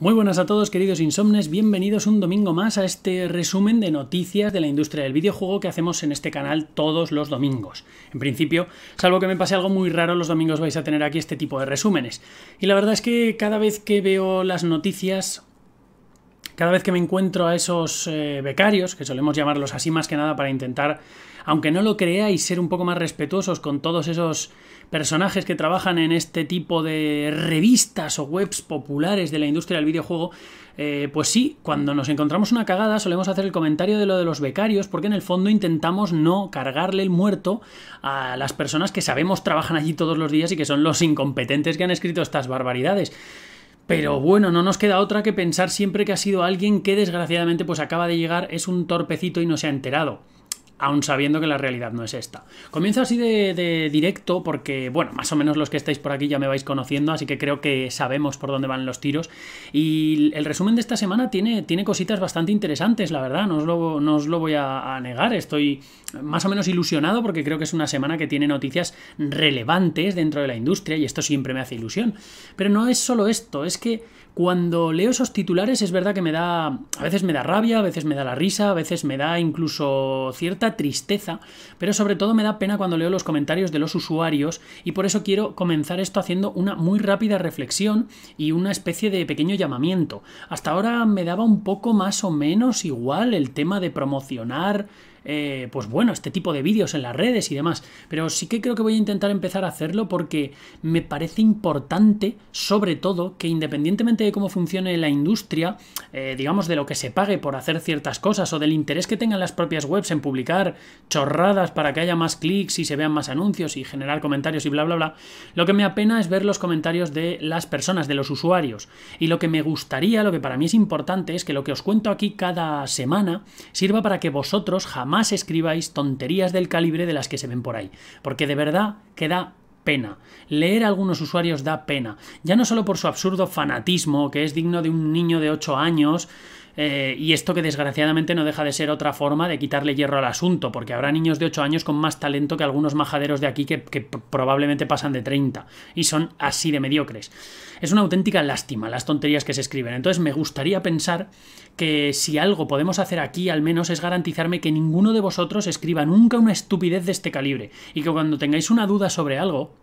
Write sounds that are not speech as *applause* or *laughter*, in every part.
Muy buenas a todos queridos insomnes, bienvenidos un domingo más a este resumen de noticias de la industria del videojuego que hacemos en este canal todos los domingos. En principio, salvo que me pase algo muy raro, los domingos vais a tener aquí este tipo de resúmenes. Y la verdad es que cada vez que veo las noticias, cada vez que me encuentro a esos eh, becarios, que solemos llamarlos así más que nada para intentar, aunque no lo creáis, ser un poco más respetuosos con todos esos personajes que trabajan en este tipo de revistas o webs populares de la industria del videojuego, eh, pues sí, cuando nos encontramos una cagada solemos hacer el comentario de lo de los becarios porque en el fondo intentamos no cargarle el muerto a las personas que sabemos trabajan allí todos los días y que son los incompetentes que han escrito estas barbaridades. Pero bueno, no nos queda otra que pensar siempre que ha sido alguien que desgraciadamente pues acaba de llegar, es un torpecito y no se ha enterado aun sabiendo que la realidad no es esta. Comienzo así de, directo porque, bueno, más o menos los que estáis por aquí ya me vais conociendo, así que creo que sabemos por dónde van los tiros. Y el resumen de esta semana tiene, tiene cositas bastante interesantes, la verdad, no os lo, voy a, negar, estoy más o menos ilusionado porque creo que es una semana que tiene noticias relevantes dentro de la industria y esto siempre me hace ilusión. Pero no es solo esto, es que... Cuando leo esos titulares es verdad que me da, a veces me da rabia, a veces me da la risa, a veces me da incluso cierta tristeza, pero sobre todo me da pena cuando leo los comentarios de los usuarios y por eso quiero comenzar esto haciendo una muy rápida reflexión y una especie de pequeño llamamiento. Hasta ahora me daba un poco más o menos igual el tema de promocionar eh, pues bueno, este tipo de vídeos en las redes y demás. Pero sí que creo que voy a intentar empezar a hacerlo porque me parece importante, sobre todo, que independientemente de cómo funcione la industria, eh, digamos de lo que se pague por hacer ciertas cosas o del interés que tengan las propias webs en publicar chorradas para que haya más clics y se vean más anuncios y generar comentarios y bla, bla, bla, lo que me apena es ver los comentarios de las personas, de los usuarios. Y lo que me gustaría, lo que para mí es importante, es que lo que os cuento aquí cada semana sirva para que vosotros jamás escribáis tonterías del calibre de las que se ven por ahí, porque de verdad que da pena. Leer a algunos usuarios da pena, ya no solo por su absurdo fanatismo, que es digno de un niño de 8 años, eh, y esto que desgraciadamente no deja de ser otra forma de quitarle hierro al asunto, porque habrá niños de 8 años con más talento que algunos majaderos de aquí que, que probablemente pasan de 30 y son así de mediocres. Es una auténtica lástima las tonterías que se escriben. Entonces me gustaría pensar que si algo podemos hacer aquí al menos es garantizarme que ninguno de vosotros escriba nunca una estupidez de este calibre y que cuando tengáis una duda sobre algo,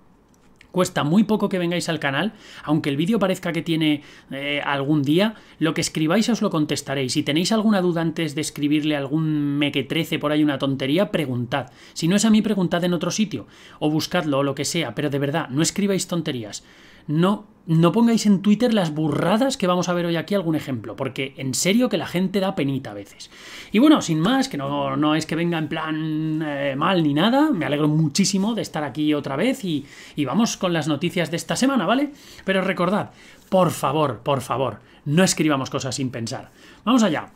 Cuesta muy poco que vengáis al canal, aunque el vídeo parezca que tiene eh, algún día, lo que escribáis os lo contestaré. Si tenéis alguna duda antes de escribirle algún trece por ahí una tontería, preguntad. Si no es a mí, preguntad en otro sitio, o buscadlo o lo que sea, pero de verdad, no escribáis tonterías no, no pongáis en Twitter las burradas que vamos a ver hoy aquí algún ejemplo, porque en serio que la gente da penita a veces. Y bueno, sin más, que no, no es que venga en plan eh, mal ni nada, me alegro muchísimo de estar aquí otra vez y, y vamos con las noticias de esta semana, ¿vale? Pero recordad, por favor, por favor, no escribamos cosas sin pensar. Vamos allá.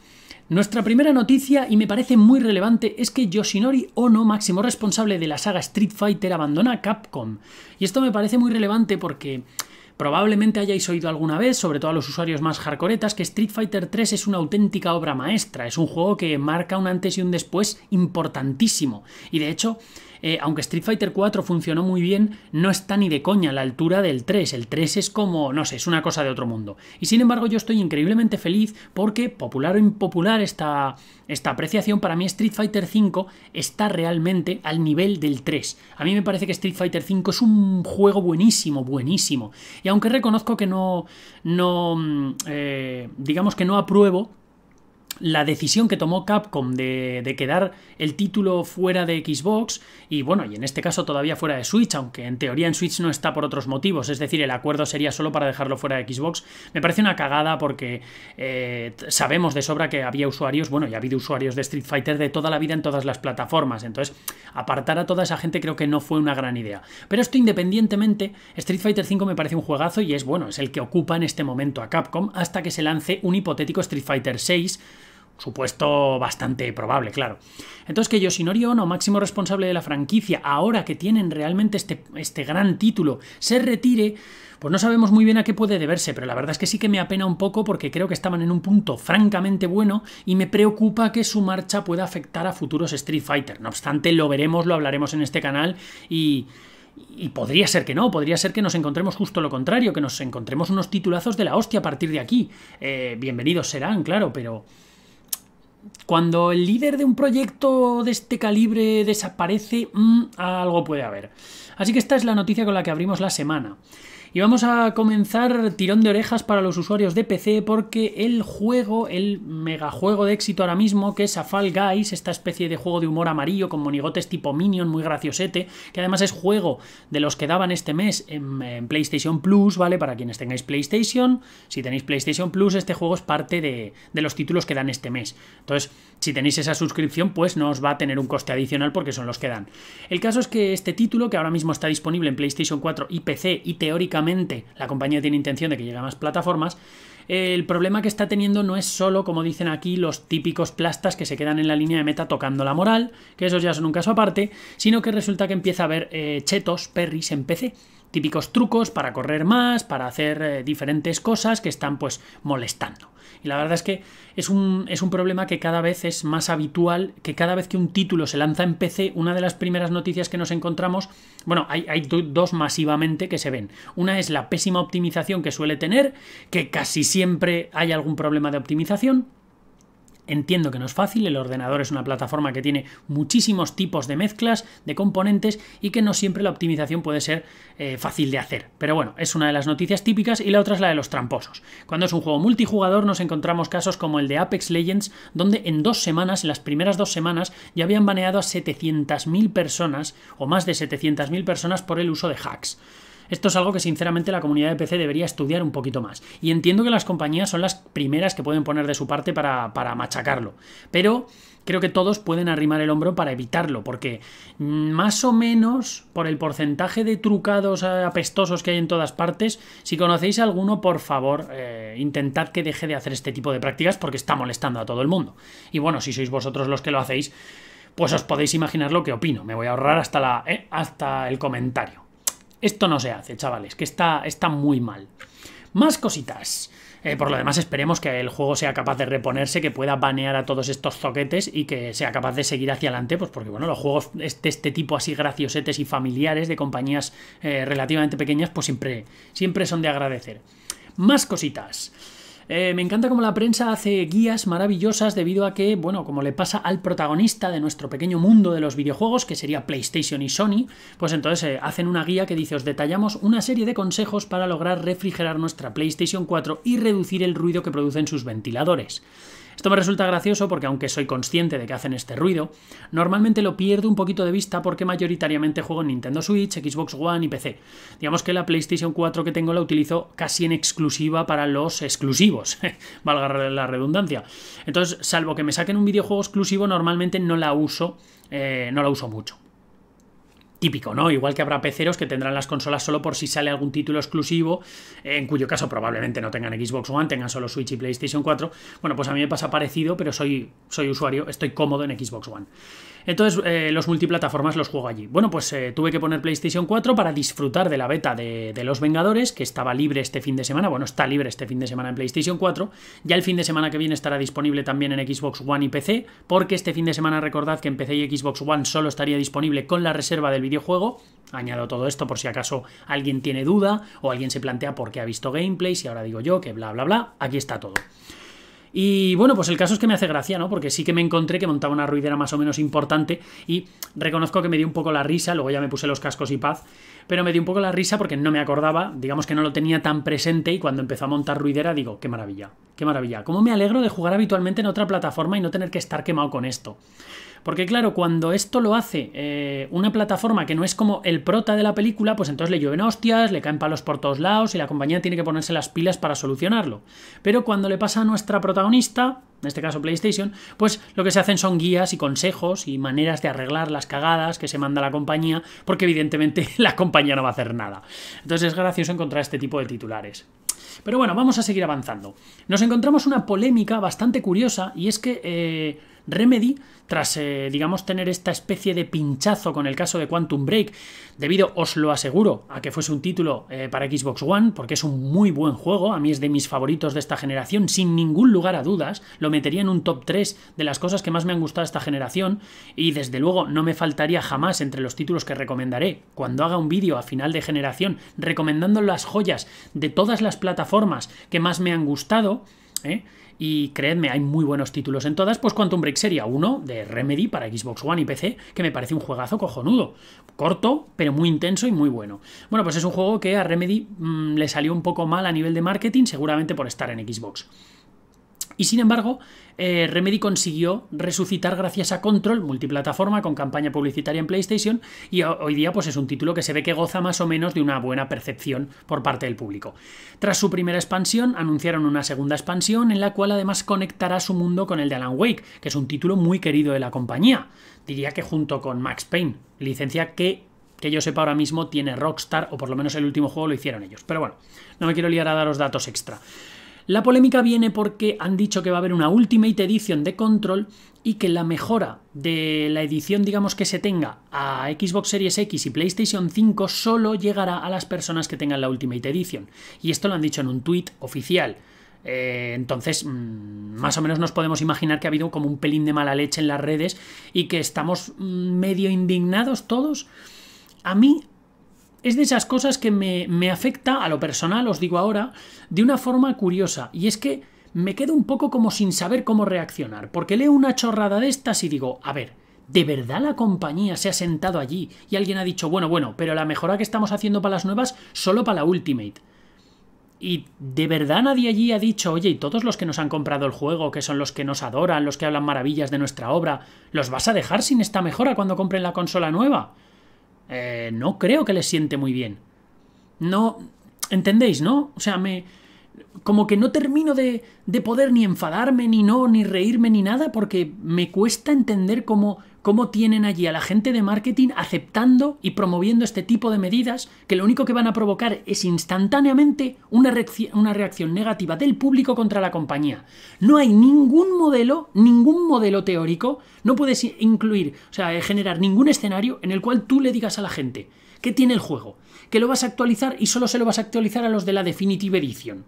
Nuestra primera noticia, y me parece muy relevante, es que Yoshinori Ono, máximo responsable de la saga Street Fighter, abandona Capcom. Y esto me parece muy relevante porque probablemente hayáis oído alguna vez, sobre todo a los usuarios más hardcoretas, que Street Fighter 3 es una auténtica obra maestra, es un juego que marca un antes y un después importantísimo. Y de hecho, eh, aunque Street Fighter 4 funcionó muy bien, no está ni de coña a la altura del 3. El 3 es como, no sé, es una cosa de otro mundo. Y sin embargo yo estoy increíblemente feliz porque, popular o impopular esta, esta apreciación, para mí Street Fighter 5 está realmente al nivel del 3. A mí me parece que Street Fighter 5 es un juego buenísimo, buenísimo. Y aunque reconozco que no, no mm, eh, digamos que no apruebo la decisión que tomó Capcom de, quedar el título fuera de Xbox y bueno, y en este caso todavía fuera de Switch, aunque en teoría en Switch no está por otros motivos, es decir, el acuerdo sería solo para dejarlo fuera de Xbox, me parece una cagada porque eh, sabemos de sobra que había usuarios, bueno, y ha habido usuarios de Street Fighter de toda la vida en todas las plataformas, entonces apartar a toda esa gente creo que no fue una gran idea. Pero esto independientemente, Street Fighter 5 me parece un juegazo y es bueno, es el que ocupa en este momento a Capcom hasta que se lance un hipotético Street Fighter 6 supuesto bastante probable, claro. Entonces que Yoshinori Ono, máximo responsable de la franquicia, ahora que tienen realmente este, este gran título, se retire, pues no sabemos muy bien a qué puede deberse, pero la verdad es que sí que me apena un poco porque creo que estaban en un punto francamente bueno y me preocupa que su marcha pueda afectar a futuros Street Fighter. No obstante, lo veremos, lo hablaremos en este canal y... Y podría ser que no, podría ser que nos encontremos justo lo contrario, que nos encontremos unos titulazos de la hostia a partir de aquí. Eh, bienvenidos serán, claro, pero cuando el líder de un proyecto de este calibre desaparece, mm, algo puede haber. Así que esta es la noticia con la que abrimos la semana. Y vamos a comenzar tirón de orejas para los usuarios de PC porque el juego, el megajuego de éxito ahora mismo, que es a Guys, esta especie de juego de humor amarillo con monigotes tipo Minion, muy graciosete, que además es juego de los que daban este mes en, PlayStation Plus, ¿vale? Para quienes tengáis PlayStation, si tenéis PlayStation Plus, este juego es parte de, de los títulos que dan este mes. Entonces, si tenéis esa suscripción, pues no os va a tener un coste adicional porque son los que dan. El caso es que este título, que ahora mismo está disponible en PlayStation 4 y PC, y teóricamente la compañía tiene intención de que llegue a más plataformas, el problema que está teniendo no es solo, como dicen aquí, los típicos plastas que se quedan en la línea de meta tocando la moral, que esos ya son un caso aparte, sino que resulta que empieza a haber eh, chetos, perris en PC típicos trucos para correr más, para hacer eh, diferentes cosas que están pues molestando. Y la verdad es que es un, es un problema que cada vez es más habitual, que cada vez que un título se lanza en PC, una de las primeras noticias que nos encontramos, bueno, hay, hay dos masivamente que se ven. Una es la pésima optimización que suele tener, que casi siempre hay algún problema de optimización. Entiendo que no es fácil, el ordenador es una plataforma que tiene muchísimos tipos de mezclas, de componentes y que no siempre la optimización puede ser eh, fácil de hacer. Pero bueno, es una de las noticias típicas y la otra es la de los tramposos. Cuando es un juego multijugador nos encontramos casos como el de Apex Legends, donde en dos semanas, en las primeras dos semanas, ya habían baneado a 700.000 personas o más de 700.000 personas por el uso de hacks. Esto es algo que sinceramente la comunidad de PC debería estudiar un poquito más. Y entiendo que las compañías son las primeras que pueden poner de su parte para, machacarlo. Pero creo que todos pueden arrimar el hombro para evitarlo, porque más o menos por el porcentaje de trucados apestosos que hay en todas partes, si conocéis alguno, por favor, eh, intentad que deje de hacer este tipo de prácticas porque está molestando a todo el mundo. Y bueno, si sois vosotros los que lo hacéis, pues os podéis imaginar lo que opino. Me voy a ahorrar hasta, la, eh, hasta el comentario. Esto no se hace, chavales, que está, está muy mal. Más cositas. Eh, por lo demás, esperemos que el juego sea capaz de reponerse, que pueda banear a todos estos zoquetes y que sea capaz de seguir hacia adelante, pues porque, bueno, los juegos de este, este tipo así graciosetes y familiares de compañías eh, relativamente pequeñas, pues siempre, siempre son de agradecer. Más cositas. Eh, me encanta cómo la prensa hace guías maravillosas debido a que, bueno, como le pasa al protagonista de nuestro pequeño mundo de los videojuegos, que sería PlayStation y Sony, pues entonces eh, hacen una guía que dice, os detallamos una serie de consejos para lograr refrigerar nuestra PlayStation 4 y reducir el ruido que producen sus ventiladores. Esto me resulta gracioso porque aunque soy consciente de que hacen este ruido, normalmente lo pierdo un poquito de vista porque mayoritariamente juego en Nintendo Switch, Xbox One y PC. Digamos que la PlayStation 4 que tengo la utilizo casi en exclusiva para los exclusivos, *laughs* valga la redundancia. Entonces, salvo que me saquen un videojuego exclusivo, normalmente no la uso, eh, no la uso mucho típico, ¿no? Igual que habrá peceros que tendrán las consolas solo por si sale algún título exclusivo, en cuyo caso probablemente no tengan Xbox One, tengan solo Switch y PlayStation 4. Bueno, pues a mí me pasa parecido, pero soy, soy usuario, estoy cómodo en Xbox One. Entonces, eh, los multiplataformas los juego allí. Bueno, pues eh, tuve que poner PlayStation 4 para disfrutar de la beta de, Los Vengadores, que estaba libre este fin de semana. Bueno, está libre este fin de semana en PlayStation 4. Ya el fin de semana que viene estará disponible también en Xbox One y PC, porque este fin de semana recordad que en PC y Xbox One solo estaría disponible con la reserva del videojuego. Añado todo esto por si acaso alguien tiene duda o alguien se plantea por qué ha visto gameplay, y ahora digo yo que bla, bla, bla. Aquí está todo. Y bueno, pues el caso es que me hace gracia, ¿no? Porque sí que me encontré que montaba una ruidera más o menos importante y reconozco que me dio un poco la risa, luego ya me puse los cascos y paz, pero me dio un poco la risa porque no me acordaba, digamos que no lo tenía tan presente y cuando empezó a montar ruidera digo, qué maravilla, qué maravilla, cómo me alegro de jugar habitualmente en otra plataforma y no tener que estar quemado con esto. Porque claro, cuando esto lo hace eh, una plataforma que no es como el prota de la película, pues entonces le llueven hostias, le caen palos por todos lados y la compañía tiene que ponerse las pilas para solucionarlo. Pero cuando le pasa a nuestra protagonista, en este caso PlayStation, pues lo que se hacen son guías y consejos y maneras de arreglar las cagadas que se manda la compañía, porque evidentemente *laughs* la compañía no va a hacer nada. Entonces es gracioso encontrar este tipo de titulares. Pero bueno, vamos a seguir avanzando. Nos encontramos una polémica bastante curiosa y es que eh, Remedy, tras, eh, digamos, tener esta especie de pinchazo con el caso de Quantum Break, debido, os lo aseguro, a que fuese un título eh, para Xbox One, porque es un muy buen juego, a mí es de mis favoritos de esta generación, sin ningún lugar a dudas, lo metería en un top 3 de las cosas que más me han gustado esta generación, y desde luego no me faltaría jamás entre los títulos que recomendaré cuando haga un vídeo a final de generación recomendando las joyas de todas las plataformas que más me han gustado, ¿eh? y creedme, hay muy buenos títulos en todas, pues Quantum Break sería uno de Remedy para Xbox One y PC, que me parece un juegazo cojonudo. Corto, pero muy intenso y muy bueno. Bueno, pues es un juego que a Remedy mm, le salió un poco mal a nivel de marketing, seguramente por estar en Xbox. Y sin embargo, eh, Remedy consiguió resucitar gracias a Control, multiplataforma, con campaña publicitaria en PlayStation, y hoy día pues, es un título que se ve que goza más o menos de una buena percepción por parte del público. Tras su primera expansión, anunciaron una segunda expansión en la cual además conectará su mundo con el de Alan Wake, que es un título muy querido de la compañía. Diría que junto con Max Payne, licencia que que yo sepa ahora mismo tiene Rockstar, o por lo menos el último juego lo hicieron ellos. Pero bueno, no me quiero liar a daros datos extra. La polémica viene porque han dicho que va a haber una Ultimate Edition de Control y que la mejora de la edición, digamos, que se tenga a Xbox Series X y PlayStation 5 solo llegará a las personas que tengan la Ultimate Edition. Y esto lo han dicho en un tuit oficial. Eh, entonces, mm, más o menos nos podemos imaginar que ha habido como un pelín de mala leche en las redes y que estamos mm, medio indignados todos. A mí es de esas cosas que me, me afecta a lo personal, os digo ahora, de una forma curiosa. Y es que me quedo un poco como sin saber cómo reaccionar, porque leo una chorrada de estas y digo, a ver, ¿De verdad la compañía se ha sentado allí y alguien ha dicho, bueno, bueno, pero la mejora que estamos haciendo para las nuevas solo para la Ultimate? Y de verdad nadie allí ha dicho, oye, y todos los que nos han comprado el juego, que son los que nos adoran, los que hablan maravillas de nuestra obra, ¿los vas a dejar sin esta mejora cuando compren la consola nueva? eh, no creo que le siente muy bien. No, ¿entendéis, no? O sea, me, como que no termino de, poder ni enfadarme, ni no, ni reírme, ni nada, porque me cuesta entender cómo, tienen allí a la gente de marketing aceptando y promoviendo este tipo de medidas que lo único que van a provocar es instantáneamente una, reacción, una reacción negativa del público contra la compañía. No hay ningún modelo, ningún modelo teórico, no puedes incluir, o sea, eh, generar ningún escenario en el cual tú le digas a la gente que tiene el juego, que lo vas a actualizar y solo se lo vas a actualizar a los de la Definitive Edition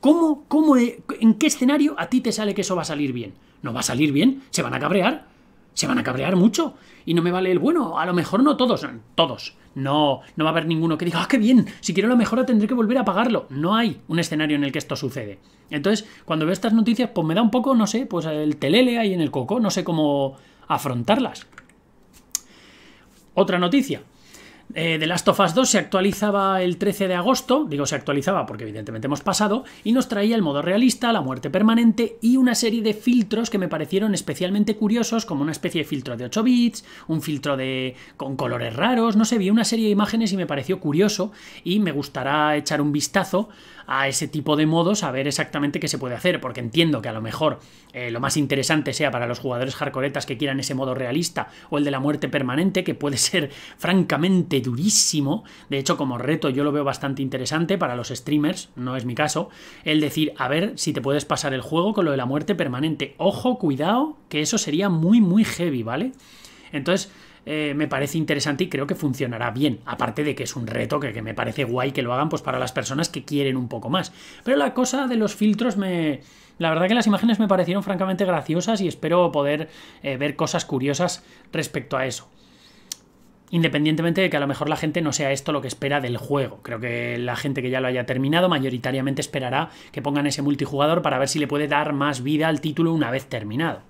¿Cómo, cómo, eh, en qué escenario a ti te sale que eso va a salir bien? No va a salir bien, se van a cabrear, se van a cabrear mucho. Y no me vale el bueno, a lo mejor no todos, todos. No, no va a haber ninguno que diga, ah, qué bien, si quiero la mejora tendré que volver a pagarlo. No hay un escenario en el que esto sucede. Entonces, cuando veo estas noticias, pues me da un poco, no sé, pues el telele ahí en el coco, no sé cómo afrontarlas. Otra noticia, eh, The Last of Us 2 se actualizaba el 13 de agosto, digo se actualizaba porque evidentemente hemos pasado, y nos traía el modo realista, la muerte permanente y una serie de filtros que me parecieron especialmente curiosos, como una especie de filtro de 8 bits, un filtro de con colores raros, no sé, vi una serie de imágenes y me pareció curioso y me gustará echar un vistazo a ese tipo de modos a ver exactamente qué se puede hacer, porque entiendo que a lo mejor eh, lo más interesante sea para los jugadores hardcoretas que quieran ese modo realista o el de la muerte permanente, que puede *laughs* ser francamente durísimo. De hecho, como reto yo lo veo bastante interesante para los streamers, no es mi caso, el decir, a ver si te puedes pasar el juego con lo de la muerte permanente. Ojo, cuidado, que eso sería muy, muy heavy, ¿vale? Entonces, eh, me parece interesante y creo que funcionará bien. Aparte de que es un reto que, me parece guay que lo hagan pues para las personas que quieren un poco más. Pero la cosa de los filtros me... La verdad que las imágenes me parecieron francamente graciosas y espero poder eh, ver cosas curiosas respecto a eso. Independientemente de que a lo mejor la gente no sea esto lo que espera del juego. Creo que la gente que ya lo haya terminado mayoritariamente esperará que pongan ese multijugador para ver si le puede dar más vida al título una vez terminado.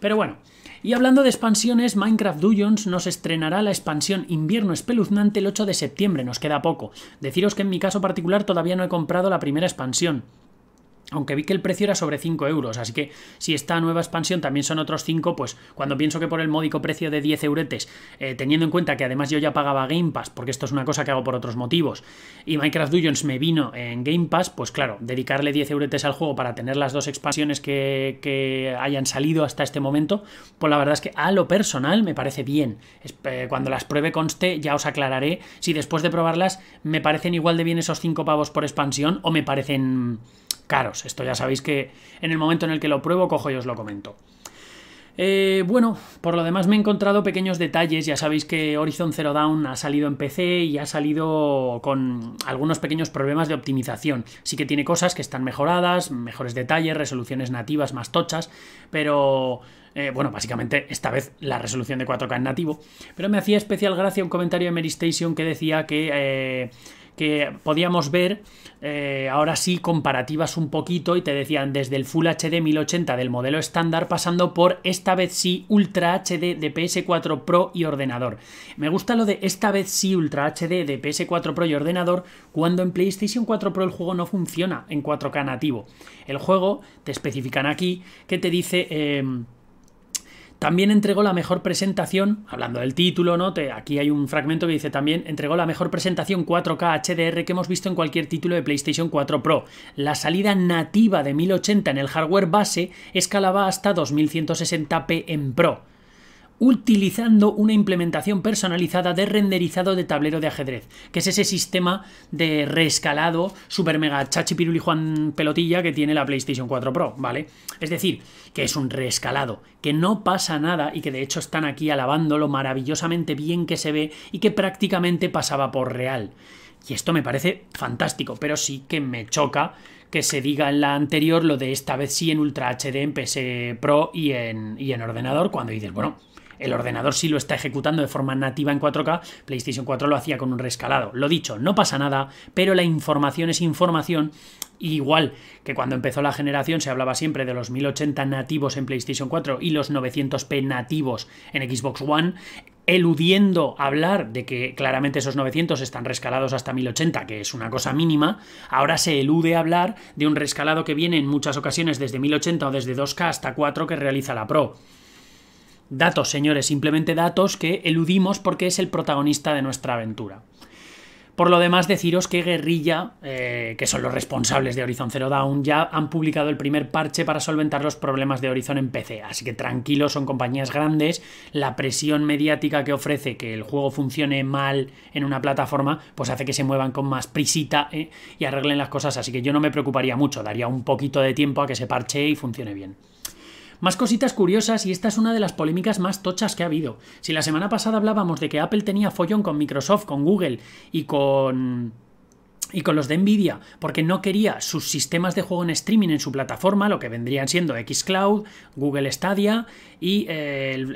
Pero bueno, y hablando de expansiones, Minecraft Dungeons nos estrenará la expansión Invierno Espeluznante el 8 de septiembre, nos queda poco. Deciros que en mi caso particular todavía no he comprado la primera expansión. Aunque vi que el precio era sobre 5 euros, así que si esta nueva expansión también son otros 5, pues cuando pienso que por el módico precio de 10 euretes, eh, teniendo en cuenta que además yo ya pagaba Game Pass, porque esto es una cosa que hago por otros motivos, y Minecraft Dungeons me vino en Game Pass, pues claro, dedicarle 10 euretes al juego para tener las dos expansiones que, que hayan salido hasta este momento, pues la verdad es que a lo personal me parece bien. Eh, cuando las pruebe conste ya os aclararé si después de probarlas me parecen igual de bien esos 5 pavos por expansión o me parecen caros. Esto ya sabéis que en el momento en el que lo pruebo, cojo y os lo comento. Eh, bueno, por lo demás me he encontrado pequeños detalles. Ya sabéis que Horizon Zero Dawn ha salido en PC y ha salido con algunos pequeños problemas de optimización. Sí que tiene cosas que están mejoradas, mejores detalles, resoluciones nativas más tochas, pero eh, bueno, básicamente esta vez la resolución de 4K en nativo. Pero me hacía especial gracia un comentario de Mary Station que decía que... Eh, que podíamos ver eh, ahora sí comparativas un poquito y te decían desde el Full HD 1080 del modelo estándar pasando por esta vez sí Ultra HD de PS4 Pro y ordenador. Me gusta lo de esta vez sí Ultra HD de PS4 Pro y ordenador cuando en PlayStation 4 Pro el juego no funciona en 4K nativo. El juego te especifican aquí que te dice... Em, también entregó la mejor presentación, hablando del título, ¿no? aquí hay un fragmento que dice también, entregó la mejor presentación 4K HDR que hemos visto en cualquier título de PlayStation 4 Pro. La salida nativa de 1080 en el hardware base escalaba hasta 2160p en Pro utilizando una implementación personalizada de renderizado de tablero de ajedrez, que es ese sistema de reescalado super mega chachi piruli Juan Pelotilla que tiene la PlayStation 4 Pro, ¿vale? Es decir, que es un reescalado, que no pasa nada y que de hecho están aquí alabando lo maravillosamente bien que se ve y que prácticamente pasaba por real. Y esto me parece fantástico, pero sí que me choca que se diga en la anterior lo de esta vez sí en Ultra HD, en PS Pro y en, y en ordenador, cuando dices, bueno, el ordenador sí lo está ejecutando de forma nativa en 4K, PlayStation 4 lo hacía con un rescalado. Lo dicho, no pasa nada, pero la información es información. Igual que cuando empezó la generación se hablaba siempre de los 1080 nativos en PlayStation 4 y los 900p nativos en Xbox One, eludiendo hablar de que claramente esos 900 están rescalados hasta 1080, que es una cosa mínima, ahora se elude hablar de un rescalado que viene en muchas ocasiones desde 1080 o desde 2K hasta 4 que realiza la Pro. Datos, señores, simplemente datos que eludimos porque es el protagonista de nuestra aventura. Por lo demás, deciros que Guerrilla, eh, que son los responsables de Horizon Zero Dawn, ya han publicado el primer parche para solventar los problemas de Horizon en PC. Así que tranquilos, son compañías grandes. La presión mediática que ofrece que el juego funcione mal en una plataforma, pues hace que se muevan con más prisita eh, y arreglen las cosas. Así que yo no me preocuparía mucho, daría un poquito de tiempo a que se parche y funcione bien. Más cositas curiosas y esta es una de las polémicas más tochas que ha habido. Si la semana pasada hablábamos de que Apple tenía follón con Microsoft, con Google y con y con los de Nvidia, porque no quería sus sistemas de juego en streaming en su plataforma, lo que vendrían siendo Xcloud, Google Stadia y eh, el,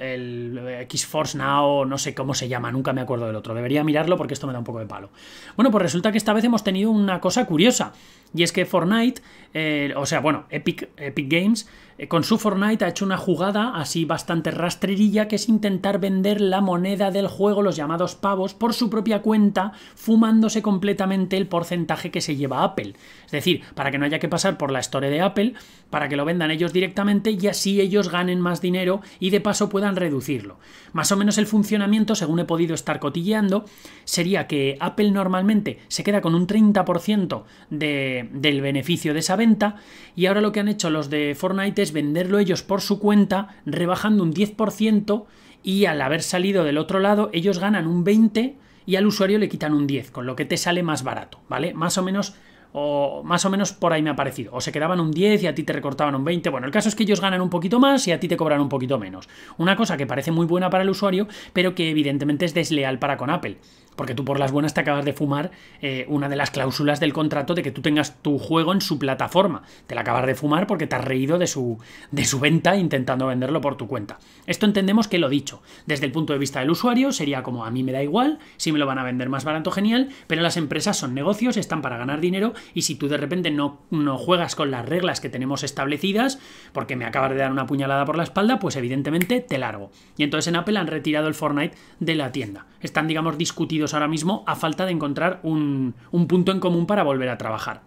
eh, Xforce Now, no sé cómo se llama, nunca me acuerdo del otro. Debería mirarlo porque esto me da un poco de palo. Bueno, pues resulta que esta vez hemos tenido una cosa curiosa, y es que Fortnite, eh, o sea, bueno, Epic, Epic Games eh, con su Fortnite ha hecho una jugada así bastante rastrerilla que es intentar vender la moneda del juego, los llamados pavos, por su propia cuenta, fumándose completamente el porcentaje que se lleva Apple. Es decir, para que no haya que pasar por la historia de Apple, para que lo vendan ellos directamente y así ellos ganen más dinero y de paso puedan reducirlo. Más o menos el funcionamiento, según he podido estar cotilleando, sería que Apple normalmente se queda con un 30% del beneficio de esa venta y ahora lo que han hecho los de Fortnite venderlo ellos por su cuenta, rebajando un 10% y al haber salido del otro lado ellos ganan un 20% y al usuario le quitan un 10, con lo que te sale más barato, ¿vale? Más o menos o más o menos por ahí me ha parecido. O se quedaban un 10 y a ti te recortaban un 20. Bueno, el caso es que ellos ganan un poquito más y a ti te cobran un poquito menos. Una cosa que parece muy buena para el usuario, pero que evidentemente es desleal para con Apple. Porque tú por las buenas te acabas de fumar eh, una de las cláusulas del contrato de que tú tengas tu juego en su plataforma. Te la acabas de fumar porque te has reído de su, de su venta intentando venderlo por tu cuenta. Esto entendemos que lo dicho. Desde el punto de vista del usuario sería como a mí me da igual, si me lo van a vender más barato, genial, pero las empresas son negocios, están para ganar dinero y si tú de repente no, no juegas con las reglas que tenemos establecidas, porque me acabas de dar una puñalada por la espalda, pues evidentemente te largo. Y entonces en Apple han retirado el Fortnite de la tienda. Están, digamos, discutidos ahora mismo a falta de encontrar un, punto en común para volver a trabajar.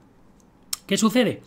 ¿Qué sucede?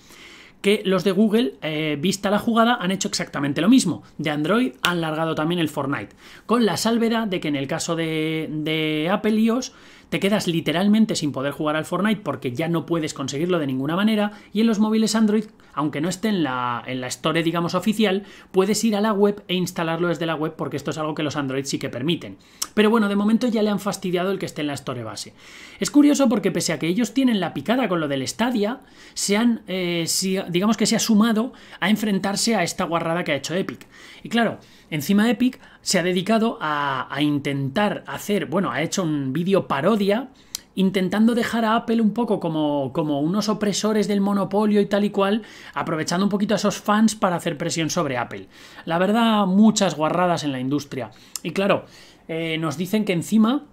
que los de Google, eh, vista la jugada, han hecho exactamente lo mismo. De Android han largado también el Fortnite, con la salvedad de que en el caso de, de Apple iOS te quedas literalmente sin poder jugar al Fortnite porque ya no puedes conseguirlo de ninguna manera y en los móviles Android, aunque no esté en la, en la store, digamos, oficial, puedes ir a la web e instalarlo desde la web porque esto es algo que los Android sí que permiten. Pero bueno, de momento ya le han fastidiado el que esté en la store base. Es curioso porque pese a que ellos tienen la picada con lo del Stadia, se han, eh, digamos que se ha sumado a enfrentarse a esta guarrada que ha hecho Epic. Y claro, Encima Epic se ha dedicado a, intentar hacer, bueno, ha hecho un vídeo parodia intentando dejar a Apple un poco como, unos opresores del monopolio y tal y cual, aprovechando un poquito a esos fans para hacer presión sobre Apple. La verdad, muchas guarradas en la industria. Y claro, eh, nos dicen que encima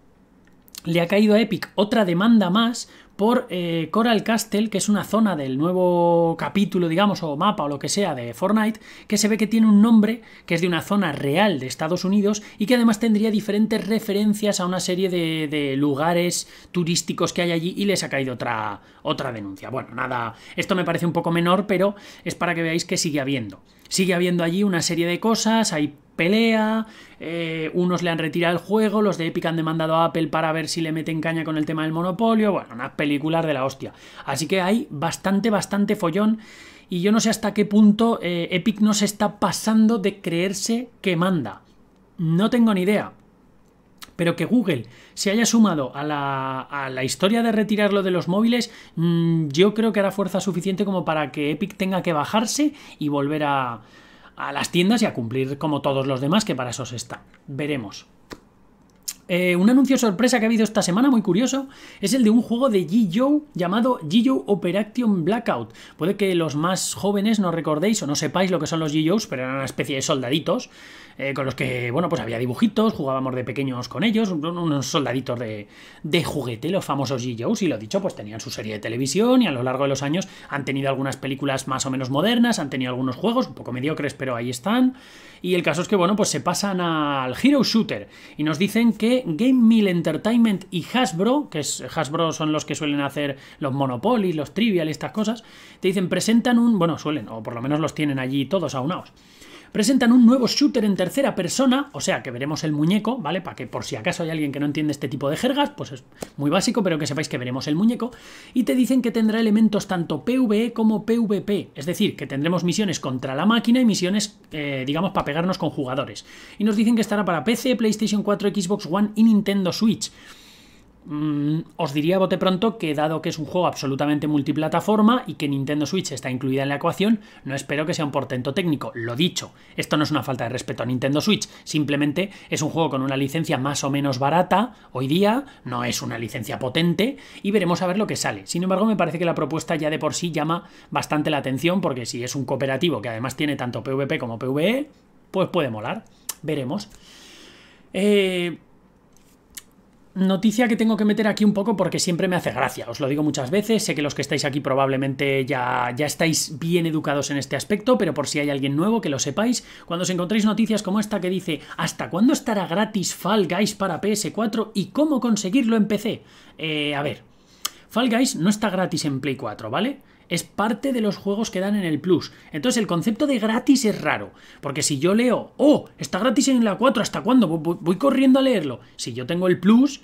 le ha caído a Epic otra demanda más por eh, Coral Castle, que es una zona del nuevo capítulo, digamos, o mapa o lo que sea de Fortnite, que se ve que tiene un nombre que es de una zona real de Estados Unidos y que además tendría diferentes referencias a una serie de, lugares turísticos que hay allí y les ha caído otra, otra denuncia. Bueno, nada, esto me parece un poco menor, pero es para que veáis que sigue habiendo. Sigue habiendo allí una serie de cosas, hay pelea, eh, unos le han retirado el juego, los de Epic han demandado a Apple para ver si le meten caña con el tema del monopolio, bueno, una película de la hostia. Así que hay bastante, bastante follón y yo no sé hasta qué punto eh, Epic no se está pasando de creerse que manda. No tengo ni idea. Pero que Google se haya sumado a la, a la historia de retirarlo de los móviles, mm, yo creo que hará fuerza suficiente como para que Epic tenga que bajarse y volver a, a las tiendas y a cumplir como todos los demás, que para eso está. Veremos. Eh, un anuncio sorpresa que ha habido esta semana, muy curioso, es el de un juego de G-Joe llamado G-Joe Operation Blackout. Puede que los más jóvenes no recordéis o no sepáis lo que son los G-Joes, pero eran una especie de soldaditos eh, con los que, bueno, pues había dibujitos, jugábamos de pequeños con ellos, unos soldaditos de, de juguete, los famosos G-Joes, y lo dicho, pues tenían su serie de televisión y a lo largo de los años han tenido algunas películas más o menos modernas, han tenido algunos juegos un poco mediocres, pero ahí están. Y el caso es que, bueno, pues se pasan al Hero Shooter y nos dicen que Game Mill Entertainment y Hasbro, que es, Hasbro son los que suelen hacer los Monopoly, los Trivial, estas cosas, te dicen presentan un, bueno, suelen, o por lo menos los tienen allí todos aunados presentan un nuevo shooter en tercera persona, o sea que veremos el muñeco, ¿vale? Para que por si acaso hay alguien que no entiende este tipo de jergas, pues es muy básico, pero que sepáis que veremos el muñeco, y te dicen que tendrá elementos tanto PvE como PvP, es decir, que tendremos misiones contra la máquina y misiones, eh, digamos, para pegarnos con jugadores. Y nos dicen que estará para PC, PlayStation 4, Xbox One y Nintendo Switch. Mm, os diría a bote pronto que dado que es un juego absolutamente multiplataforma y que Nintendo Switch está incluida en la ecuación, no espero que sea un portento técnico. Lo dicho, esto no es una falta de respeto a Nintendo Switch, simplemente es un juego con una licencia más o menos barata hoy día, no es una licencia potente y veremos a ver lo que sale. Sin embargo, me parece que la propuesta ya de por sí llama bastante la atención porque si es un cooperativo que además tiene tanto PvP como PvE, pues puede molar. Veremos. Eh, noticia que tengo que meter aquí un poco porque siempre me hace gracia, os lo digo muchas veces, sé que los que estáis aquí probablemente ya, ya estáis bien educados en este aspecto, pero por si hay alguien nuevo que lo sepáis, cuando os encontréis noticias como esta que dice ¿Hasta cuándo estará gratis Fall Guys para PS4 y cómo conseguirlo en PC? Eh, a ver, Fall Guys no está gratis en Play 4, ¿vale? Es parte de los juegos que dan en el Plus. Entonces el concepto de gratis es raro. Porque si yo leo, oh, está gratis en la 4, ¿hasta cuándo? Voy corriendo a leerlo. Si yo tengo el Plus,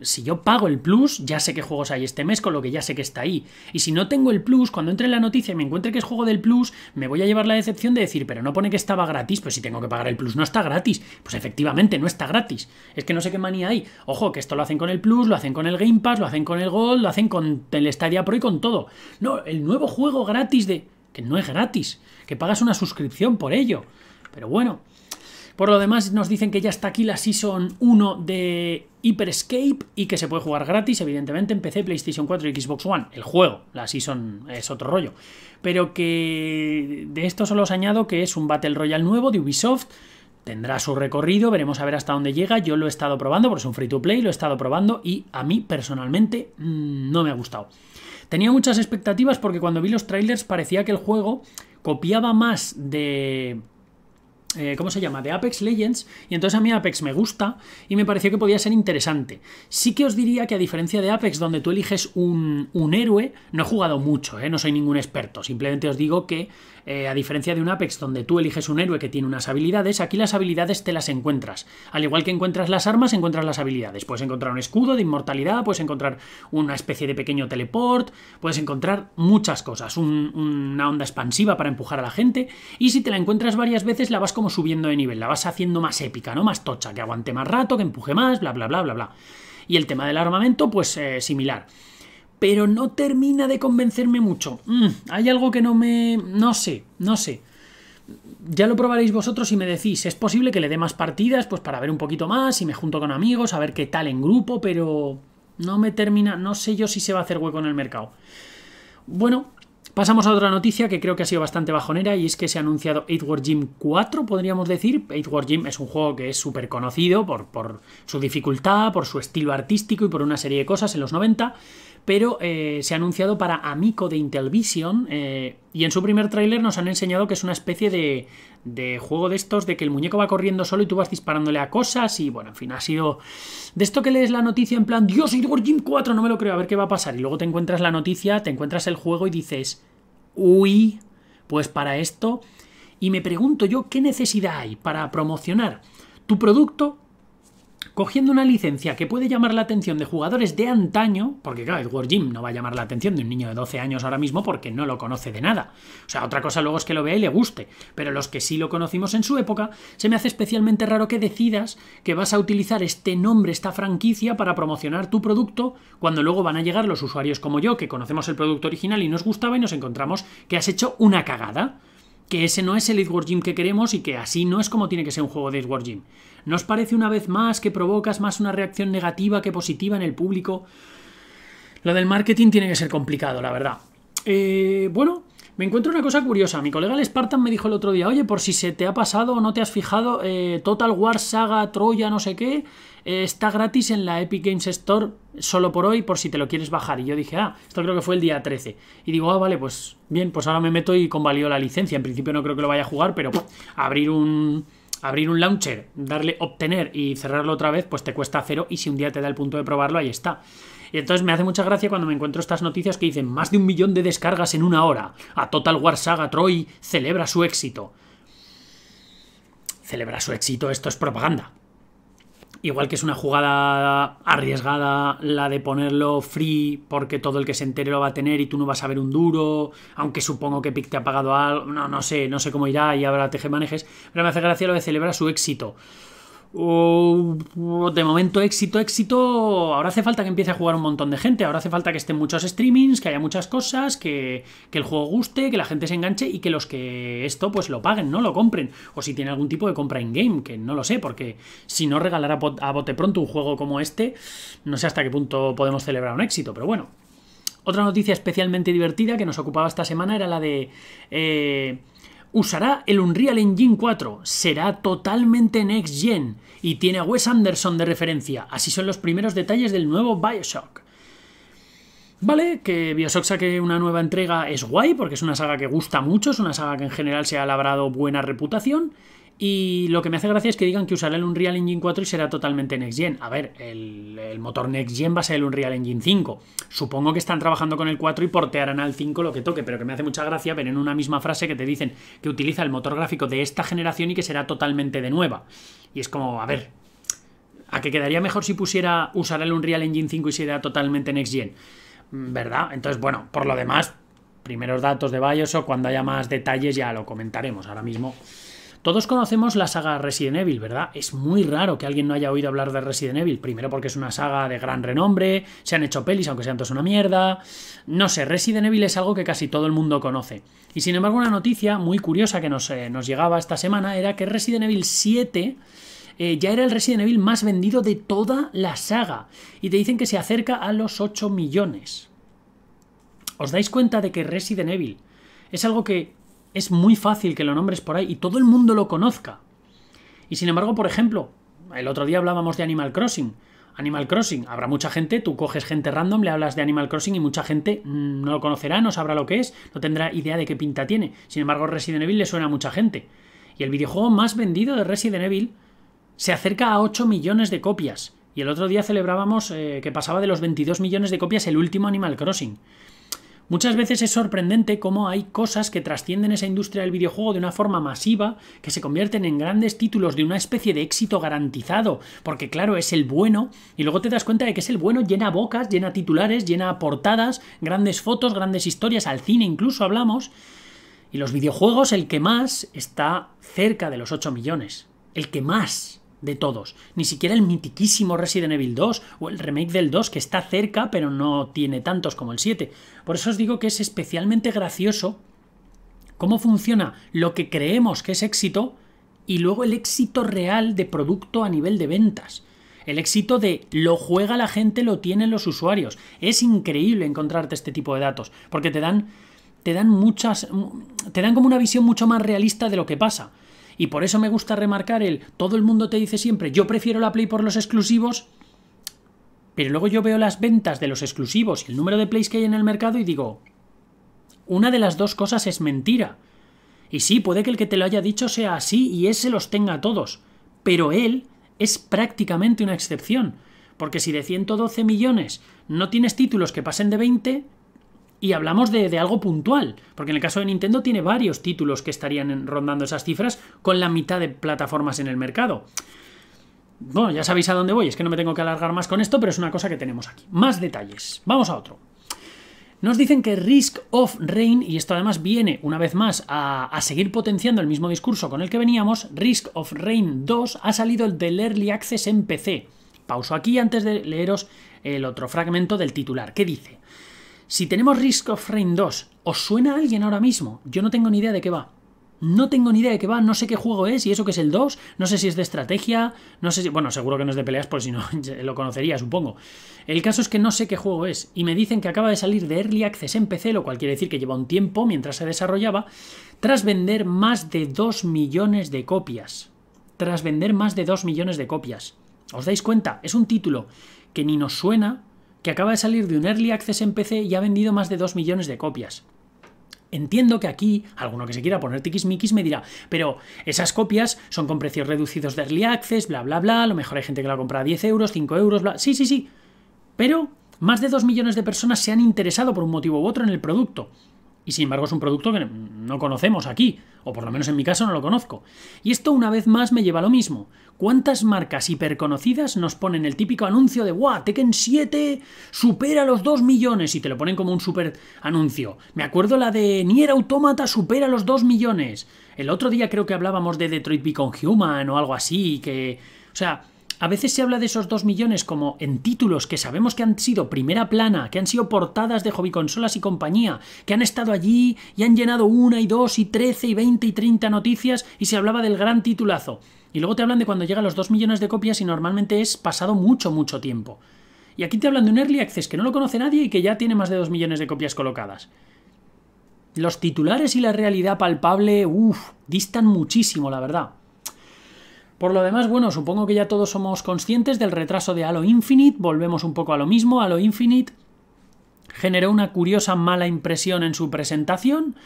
si yo pago el plus, ya sé qué juegos hay este mes, con lo que ya sé que está ahí. Y si no tengo el plus, cuando entre en la noticia y me encuentre que es juego del plus, me voy a llevar la decepción de decir, pero no pone que estaba gratis, pues si tengo que pagar el plus, no está gratis. Pues efectivamente, no está gratis. Es que no sé qué manía hay. Ojo, que esto lo hacen con el plus, lo hacen con el Game Pass, lo hacen con el Gold, lo hacen con el Stadia Pro y con todo. No, el nuevo juego gratis de... que no es gratis, que pagas una suscripción por ello. Pero bueno, por lo demás, nos dicen que ya está aquí la Season 1 de Hyper Escape y que se puede jugar gratis, evidentemente, en PC, PlayStation 4 y Xbox One. El juego, la Season es otro rollo. Pero que de esto solo os añado que es un Battle Royale nuevo de Ubisoft. Tendrá su recorrido, veremos a ver hasta dónde llega. Yo lo he estado probando, porque es un free to play, lo he estado probando y a mí personalmente mm, no me ha gustado. Tenía muchas expectativas porque cuando vi los trailers parecía que el juego copiaba más de eh, ¿cómo se llama? De Apex Legends, y entonces a mí Apex me gusta y me pareció que podía ser interesante. Sí que os diría que a diferencia de Apex, donde tú eliges un, héroe, no he jugado mucho, eh, no soy ningún experto, simplemente os digo que eh, a diferencia de un Apex, donde tú eliges un héroe que tiene unas habilidades, aquí las habilidades te las encuentras. Al igual que encuentras las armas, encuentras las habilidades. Puedes encontrar un escudo de inmortalidad, puedes encontrar una especie de pequeño teleport, puedes encontrar muchas cosas, una onda expansiva para empujar a la gente, y si te la encuentras varias veces, la vas subiendo de nivel, la vas haciendo más épica, ¿no? Más tocha, que aguante más rato, que empuje más, bla, bla, bla, bla, bla. Y el tema del armamento, pues eh, similar. Pero no termina de convencerme mucho. Mm, hay algo que no me... no sé, no sé. Ya lo probaréis vosotros y me decís, es posible que le dé más partidas, pues para ver un poquito más, y me junto con amigos, a ver qué tal en grupo, pero no me termina, no sé yo si se va a hacer hueco en el mercado. Bueno, Pasamos a otra noticia que creo que ha sido bastante bajonera y es que se ha anunciado Eight War Gym 4, podríamos decir. Eight Gym es un juego que es súper conocido por, por su dificultad, por su estilo artístico y por una serie de cosas en los 90 pero eh, se ha anunciado para Amico de Intellivision eh, y en su primer tráiler nos han enseñado que es una especie de, de, juego de estos de que el muñeco va corriendo solo y tú vas disparándole a cosas y bueno, en fin, ha sido de esto que lees la noticia en plan Dios, Edward Jim 4, no me lo creo, a ver qué va a pasar y luego te encuentras la noticia, te encuentras el juego y dices uy, pues para esto y me pregunto yo qué necesidad hay para promocionar tu producto cogiendo una licencia que puede llamar la atención de jugadores de antaño, porque claro, Edward Jim no va a llamar la atención de un niño de 12 años ahora mismo porque no lo conoce de nada. O sea, otra cosa luego es que lo vea y le guste, pero los que sí lo conocimos en su época, se me hace especialmente raro que decidas que vas a utilizar este nombre, esta franquicia para promocionar tu producto, cuando luego van a llegar los usuarios como yo, que conocemos el producto original y nos gustaba y nos encontramos que has hecho una cagada que ese no es el Edward Jim que queremos y que así no es como tiene que ser un juego de Edward Jim ¿Nos parece una vez más que provocas más una reacción negativa que positiva en el público? Lo del marketing tiene que ser complicado, la verdad. Eh, bueno, me encuentro una cosa curiosa. Mi colega el Spartan me dijo el otro día, oye, por si se te ha pasado o no te has fijado, eh, Total War Saga Troya, no sé qué, eh, está gratis en la Epic Games Store solo por hoy, por si te lo quieres bajar. Y yo dije, ah, esto creo que fue el día 13. Y digo, ah, vale, pues bien, pues ahora me meto y convalido la licencia. En principio no creo que lo vaya a jugar, pero abrir un abrir un launcher, darle obtener y cerrarlo otra vez, pues te cuesta cero y si un día te da el punto de probarlo, ahí está. Y entonces me hace mucha gracia cuando me encuentro estas noticias que dicen más de un millón de descargas en una hora. A Total War Saga Troy celebra su éxito. Celebra su éxito, esto es propaganda. Igual que es una jugada arriesgada la de ponerlo free porque todo el que se entere lo va a tener y tú no vas a ver un duro, aunque supongo que Pic te ha pagado algo, no, no sé, no sé cómo irá y habrá manejes pero me hace gracia lo de celebrar su éxito de momento éxito, éxito. Ahora hace falta que empiece a jugar un montón de gente. Ahora hace falta que estén muchos streamings, que haya muchas cosas, que, que, el juego guste, que la gente se enganche y que los que esto pues lo paguen, no lo compren. O si tiene algún tipo de compra in-game, que no lo sé, porque si no regalará a bote pronto un juego como este, no sé hasta qué punto podemos celebrar un éxito, pero bueno. Otra noticia especialmente divertida que nos ocupaba esta semana era la de... Eh, Usará el Unreal Engine 4, será totalmente next gen y tiene a Wes Anderson de referencia. Así son los primeros detalles del nuevo Bioshock. Vale, que Bioshock saque una nueva entrega es guay, porque es una saga que gusta mucho, es una saga que en general se ha labrado buena reputación. Y lo que me hace gracia es que digan que usará el Unreal Engine 4 y será totalmente Next Gen. A ver, el, motor Next Gen va a ser el Unreal Engine 5. Supongo que están trabajando con el 4 y portearán al 5 lo que toque, pero que me hace mucha gracia ver en una misma frase que te dicen que utiliza el motor gráfico de esta generación y que será totalmente de nueva. Y es como, a ver, ¿a qué quedaría mejor si pusiera usar el Unreal Engine 5 y será totalmente Next Gen? Mm, ¿Verdad? Entonces, bueno, por lo demás, primeros datos de O cuando haya más detalles ya lo comentaremos. Ahora mismo todos conocemos la saga Resident Evil, ¿verdad? Es muy raro que alguien no haya oído hablar de Resident Evil. Primero porque es una saga de gran renombre, se han hecho pelis aunque sean todas una mierda. No sé, Resident Evil es algo que casi todo el mundo conoce. Y sin embargo una noticia muy curiosa que nos, eh, llegaba esta semana era que Resident Evil 7 eh, ya era el Resident Evil más vendido de toda la saga. Y te dicen que se acerca a los 8 millones. ¿Os dais cuenta de que Resident Evil es algo que es muy fácil que lo nombres por ahí y todo el mundo lo conozca. Y sin embargo, por ejemplo, el otro día hablábamos de Animal Crossing. Animal Crossing, habrá mucha gente, tú coges gente random, le hablas de Animal Crossing y mucha gente mm, no lo conocerá, no sabrá lo que es, no tendrá idea de qué pinta tiene. Sin embargo, Resident Evil le suena a mucha gente. Y el videojuego más vendido de Resident Evil se acerca a 8 millones de copias. Y el otro día celebrábamos eh, que pasaba de los 22 millones de copias el último Animal Crossing. Muchas veces es sorprendente cómo hay cosas que trascienden esa industria del videojuego de una forma masiva, que se convierten en grandes títulos de una especie de éxito garantizado, porque claro, es el bueno, y luego te das cuenta de que es el bueno, llena bocas, llena titulares, llena portadas, grandes fotos, grandes historias, al cine incluso hablamos, y los videojuegos el que más está cerca de los 8 millones, el que más de todos. Ni siquiera el mitiquísimo Resident Evil 2 o el remake del 2 que está cerca pero no tiene tantos como el 7. Por eso os digo que es especialmente gracioso cómo funciona lo que creemos que es éxito y luego el éxito real de producto a nivel de ventas. El éxito de lo juega la gente, lo tienen los usuarios. Es increíble encontrarte este tipo de datos, porque te dan, te dan muchas. te dan como una visión mucho más realista de lo que pasa. Y por eso me gusta remarcar el todo el mundo te dice siempre, yo prefiero la Play por los exclusivos, pero luego yo veo las ventas de los exclusivos y el número de plays que hay en el mercado y digo, una de las dos cosas es mentira. Y sí, puede que el que te lo haya dicho sea así y ese los tenga todos, pero él es prácticamente una excepción, porque si de 112 millones no tienes títulos que pasen de 20, y hablamos de, algo puntual, porque en el caso de Nintendo tiene varios títulos que estarían rondando esas cifras con la mitad de plataformas en el mercado. Bueno, ya sabéis a dónde voy, es que no me tengo que alargar más con esto, pero es una cosa que tenemos aquí. Más detalles. Vamos a otro. Nos dicen que Risk of Rain, y esto además viene una vez más a, seguir potenciando el mismo discurso con el que veníamos, Risk of Rain 2 ha salido el del Early Access en PC. Pauso aquí antes de leeros el otro fragmento del titular, qué dice, si tenemos Risk of Rain 2, ¿os suena a alguien ahora mismo? Yo no tengo ni idea de qué va. No tengo ni idea de qué va, no sé qué juego es y eso que es el 2, no sé si es de estrategia, no sé si... Bueno, seguro que no es de peleas, pues si no *laughs* lo conocería, supongo. El caso es que no sé qué juego es y me dicen que acaba de salir de Early Access en PC, lo cual quiere decir que lleva un tiempo mientras se desarrollaba, tras vender más de 2 millones de copias. Tras vender más de 2 millones de copias. ¿Os dais cuenta? Es un título que ni nos suena, que acaba de salir de un Early Access en PC y ha vendido más de 2 millones de copias. Entiendo que aquí, alguno que se quiera poner tiquismiquis me dirá, pero esas copias son con precios reducidos de Early Access, bla, bla, bla, a lo mejor hay gente que la compra a 10 euros, 5 euros, bla... Sí, sí, sí. Pero más de 2 millones de personas se han interesado por un motivo u otro en el producto. Y sin embargo es un producto que no conocemos aquí, o por lo menos en mi caso no lo conozco. Y esto una vez más me lleva a lo mismo. ¿Cuántas marcas hiperconocidas nos ponen el típico anuncio de ¡Guau! Tekken 7 supera los 2 millones y te lo ponen como un super anuncio. Me acuerdo la de Nier Automata supera los 2 millones. El otro día creo que hablábamos de Detroit Beacon Human o algo así, que... O sea, a veces se habla de esos 2 millones como en títulos que sabemos que han sido primera plana, que han sido portadas de hobby consolas y compañía, que han estado allí y han llenado una y dos y 13 y 20 y 30 noticias y se hablaba del gran titulazo. Y luego te hablan de cuando llegan los 2 millones de copias y normalmente es pasado mucho, mucho tiempo. Y aquí te hablan de un early access que no lo conoce nadie y que ya tiene más de 2 millones de copias colocadas. Los titulares y la realidad palpable, uff, distan muchísimo, la verdad. Por lo demás, bueno, supongo que ya todos somos conscientes del retraso de Halo Infinite, volvemos un poco a lo mismo, Halo Infinite generó una curiosa mala impresión en su presentación.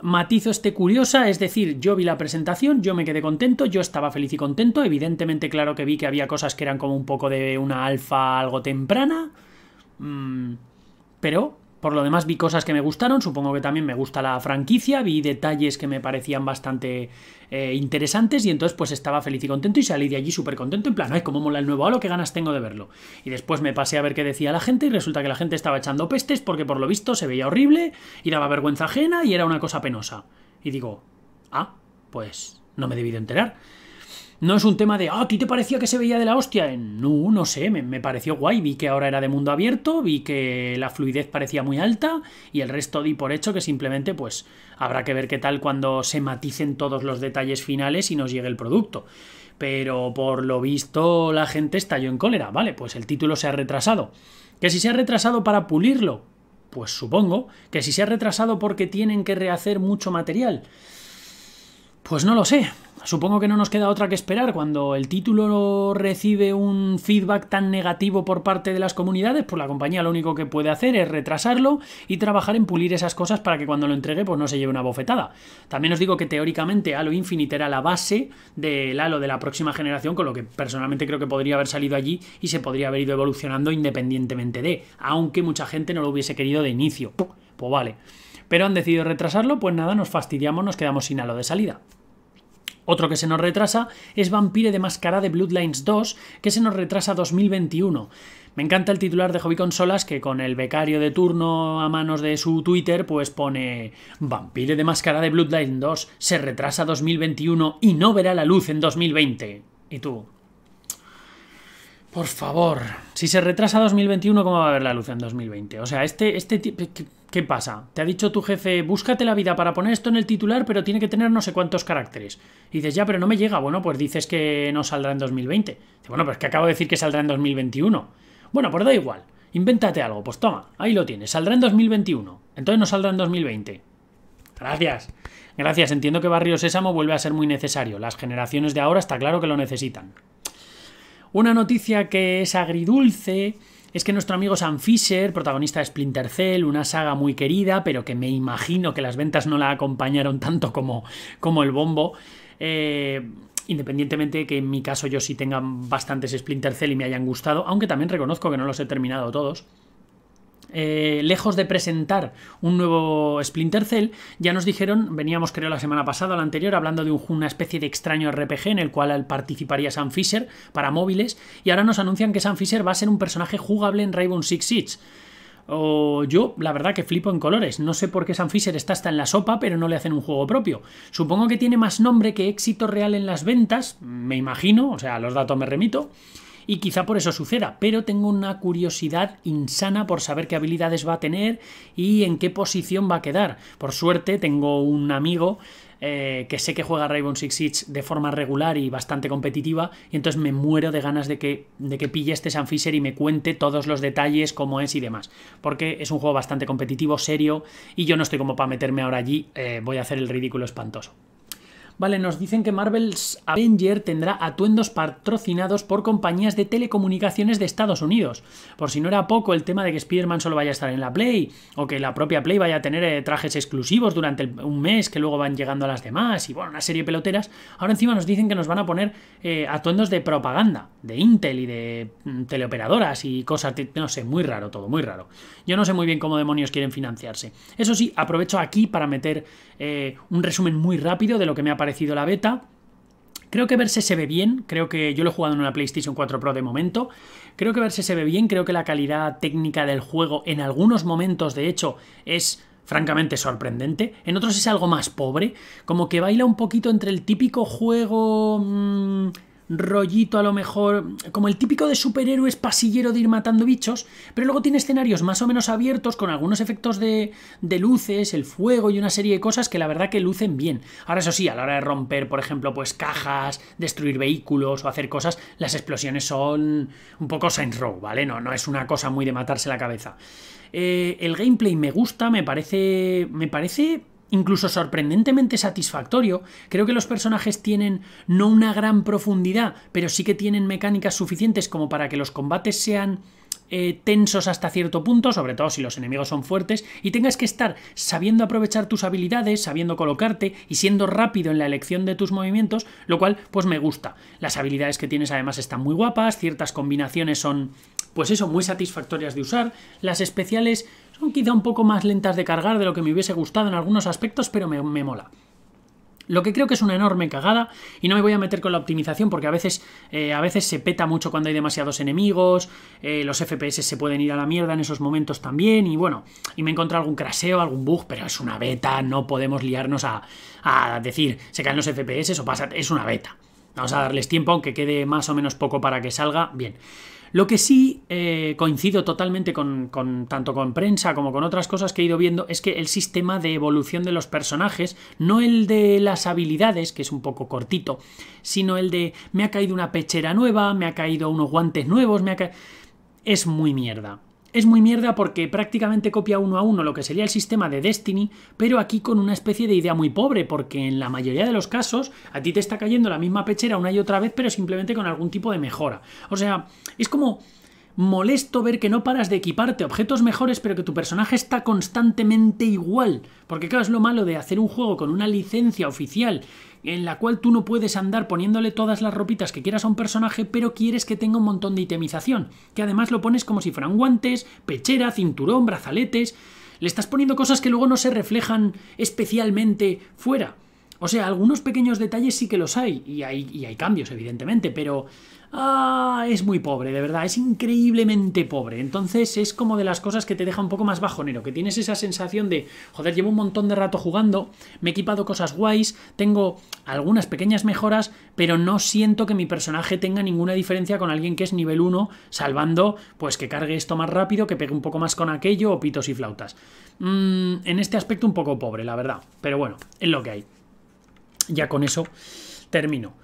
Matizo este curiosa, es decir, yo vi la presentación, yo me quedé contento, yo estaba feliz y contento, evidentemente claro que vi que había cosas que eran como un poco de una alfa algo temprana, mm, pero por lo demás vi cosas que me gustaron, supongo que también me gusta la franquicia, vi detalles que me parecían bastante eh, interesantes y entonces pues estaba feliz y contento y salí de allí súper contento en plan, ay, cómo mola el nuevo Halo, qué ganas tengo de verlo. Y después me pasé a ver qué decía la gente y resulta que la gente estaba echando pestes porque por lo visto se veía horrible y daba vergüenza ajena y era una cosa penosa. Y digo, ah, pues no me he debido enterar. No es un tema de, ah, ¿a ti te parecía que se veía de la hostia? No, no sé, me, me, pareció guay. Vi que ahora era de mundo abierto, vi que la fluidez parecía muy alta y el resto di por hecho que simplemente, pues, habrá que ver qué tal cuando se maticen todos los detalles finales y nos llegue el producto. Pero por lo visto la gente estalló en cólera. Vale, pues el título se ha retrasado. Que si se ha retrasado para pulirlo, pues supongo que si se ha retrasado porque tienen que rehacer mucho material. Pues no lo sé. Supongo que no nos queda otra que esperar. Cuando el título recibe un feedback tan negativo por parte de las comunidades, pues la compañía lo único que puede hacer es retrasarlo y trabajar en pulir esas cosas para que cuando lo entregue pues no se lleve una bofetada. También os digo que teóricamente Halo Infinite era la base del Halo de la próxima generación, con lo que personalmente creo que podría haber salido allí y se podría haber ido evolucionando independientemente de, aunque mucha gente no lo hubiese querido de inicio. Pues vale pero han decidido retrasarlo, pues nada, nos fastidiamos, nos quedamos sin halo de salida. Otro que se nos retrasa es Vampire de Máscara de Bloodlines 2, que se nos retrasa 2021. Me encanta el titular de Hobby Consolas que con el becario de turno a manos de su Twitter pues pone Vampire de Máscara de Bloodlines 2 se retrasa 2021 y no verá la luz en 2020. ¿Y tú? Por favor, si se retrasa 2021, ¿cómo va a haber la luz en 2020? O sea, este, este ¿qué, pasa? Te ha dicho tu jefe, búscate la vida para poner esto en el titular, pero tiene que tener no sé cuántos caracteres. Y dices, ya, pero no me llega. Bueno, pues dices que no saldrá en 2020. bueno, pues que acabo de decir que saldrá en 2021. Bueno, pues da igual. Invéntate algo, pues toma, ahí lo tienes. Saldrá en 2021. Entonces no saldrá en 2020. Gracias. Gracias, entiendo que Barrio Sésamo vuelve a ser muy necesario. Las generaciones de ahora está claro que lo necesitan. Una noticia que es agridulce es que nuestro amigo Sam Fisher, protagonista de Splinter Cell, una saga muy querida, pero que me imagino que las ventas no la acompañaron tanto como, como el bombo, eh, independientemente de que en mi caso yo sí tenga bastantes Splinter Cell y me hayan gustado, aunque también reconozco que no los he terminado todos. Eh, lejos de presentar un nuevo Splinter Cell, ya nos dijeron, veníamos creo la semana pasada o la anterior, hablando de una especie de extraño RPG en el cual participaría Sam Fisher para móviles, y ahora nos anuncian que Sam Fisher va a ser un personaje jugable en Rainbow Six Siege. O yo, la verdad que flipo en colores. No sé por qué Sam Fisher está hasta en la sopa, pero no le hacen un juego propio. Supongo que tiene más nombre que éxito real en las ventas, me imagino, o sea, los datos me remito y quizá por eso suceda, pero tengo una curiosidad insana por saber qué habilidades va a tener y en qué posición va a quedar. Por suerte tengo un amigo eh, que sé que juega Rainbow Six Siege de forma regular y bastante competitiva, y entonces me muero de ganas de que, de que pille este San Fisher y me cuente todos los detalles, cómo es y demás. Porque es un juego bastante competitivo, serio, y yo no estoy como para meterme ahora allí, eh, voy a hacer el ridículo espantoso. Vale, nos dicen que Marvel's Avenger tendrá atuendos patrocinados por compañías de telecomunicaciones de Estados Unidos. Por si no era poco el tema de que Spider-Man solo vaya a estar en la Play, o que la propia Play vaya a tener eh, trajes exclusivos durante un mes que luego van llegando a las demás, y bueno, una serie de peloteras. Ahora encima nos dicen que nos van a poner eh, atuendos de propaganda, de Intel y de mm, teleoperadoras y cosas, no sé, muy raro todo, muy raro. Yo no sé muy bien cómo demonios quieren financiarse. Eso sí, aprovecho aquí para meter eh, un resumen muy rápido de lo que me ha parecido la beta. Creo que verse se ve bien, creo que yo lo he jugado en una PlayStation 4 Pro de momento, creo que verse se ve bien, creo que la calidad técnica del juego en algunos momentos de hecho es francamente sorprendente, en otros es algo más pobre, como que baila un poquito entre el típico juego... Mm, rollito a lo mejor, como el típico de superhéroes pasillero de ir matando bichos, pero luego tiene escenarios más o menos abiertos con algunos efectos de, de luces, el fuego y una serie de cosas que la verdad que lucen bien. Ahora eso sí, a la hora de romper, por ejemplo, pues cajas, destruir vehículos o hacer cosas, las explosiones son un poco science Row, ¿vale? No, no es una cosa muy de matarse la cabeza. Eh, el gameplay me gusta, me parece. Me parece incluso sorprendentemente satisfactorio. Creo que los personajes tienen no una gran profundidad, pero sí que tienen mecánicas suficientes como para que los combates sean eh, tensos hasta cierto punto, sobre todo si los enemigos son fuertes, y tengas que estar sabiendo aprovechar tus habilidades, sabiendo colocarte y siendo rápido en la elección de tus movimientos, lo cual pues me gusta. Las habilidades que tienes además están muy guapas, ciertas combinaciones son pues eso, muy satisfactorias de usar, las especiales son quizá un poco más lentas de cargar de lo que me hubiese gustado en algunos aspectos, pero me, mola. Lo que creo que es una enorme cagada, y no me voy a meter con la optimización porque a veces, eh, a veces se peta mucho cuando hay demasiados enemigos, eh, los FPS se pueden ir a la mierda en esos momentos también, y bueno, y me encuentro algún craseo, algún bug, pero es una beta, no podemos liarnos a, a decir, se caen los FPS o pasa, es una beta. Vamos a darles tiempo, aunque quede más o menos poco para que salga, bien. Lo que sí eh, coincido totalmente con, tanto con prensa como con otras cosas que he ido viendo es que el sistema de evolución de los personajes, no el de las habilidades, que es un poco cortito, sino el de me ha caído una pechera nueva, me ha caído unos guantes nuevos, me ha Es muy mierda. Es muy mierda porque prácticamente copia uno a uno lo que sería el sistema de Destiny, pero aquí con una especie de idea muy pobre, porque en la mayoría de los casos a ti te está cayendo la misma pechera una y otra vez, pero simplemente con algún tipo de mejora. O sea, es como molesto ver que no paras de equiparte objetos mejores, pero que tu personaje está constantemente igual. Porque claro, es lo malo de hacer un juego con una licencia oficial en la cual tú no puedes andar poniéndole todas las ropitas que quieras a un personaje, pero quieres que tenga un montón de itemización, que además lo pones como si fueran guantes, pechera, cinturón, brazaletes. Le estás poniendo cosas que luego no se reflejan especialmente fuera. O sea, algunos pequeños detalles sí que los hay, y hay, y hay cambios, evidentemente, pero ah, es muy pobre, de verdad, es increíblemente pobre. Entonces es como de las cosas que te deja un poco más bajonero, que tienes esa sensación de, joder, llevo un montón de rato jugando, me he equipado cosas guays, tengo algunas pequeñas mejoras, pero no siento que mi personaje tenga ninguna diferencia con alguien que es nivel 1, salvando pues que cargue esto más rápido, que pegue un poco más con aquello o pitos y flautas. Mm, en este aspecto un poco pobre, la verdad, pero bueno, es lo que hay. Ya con eso termino.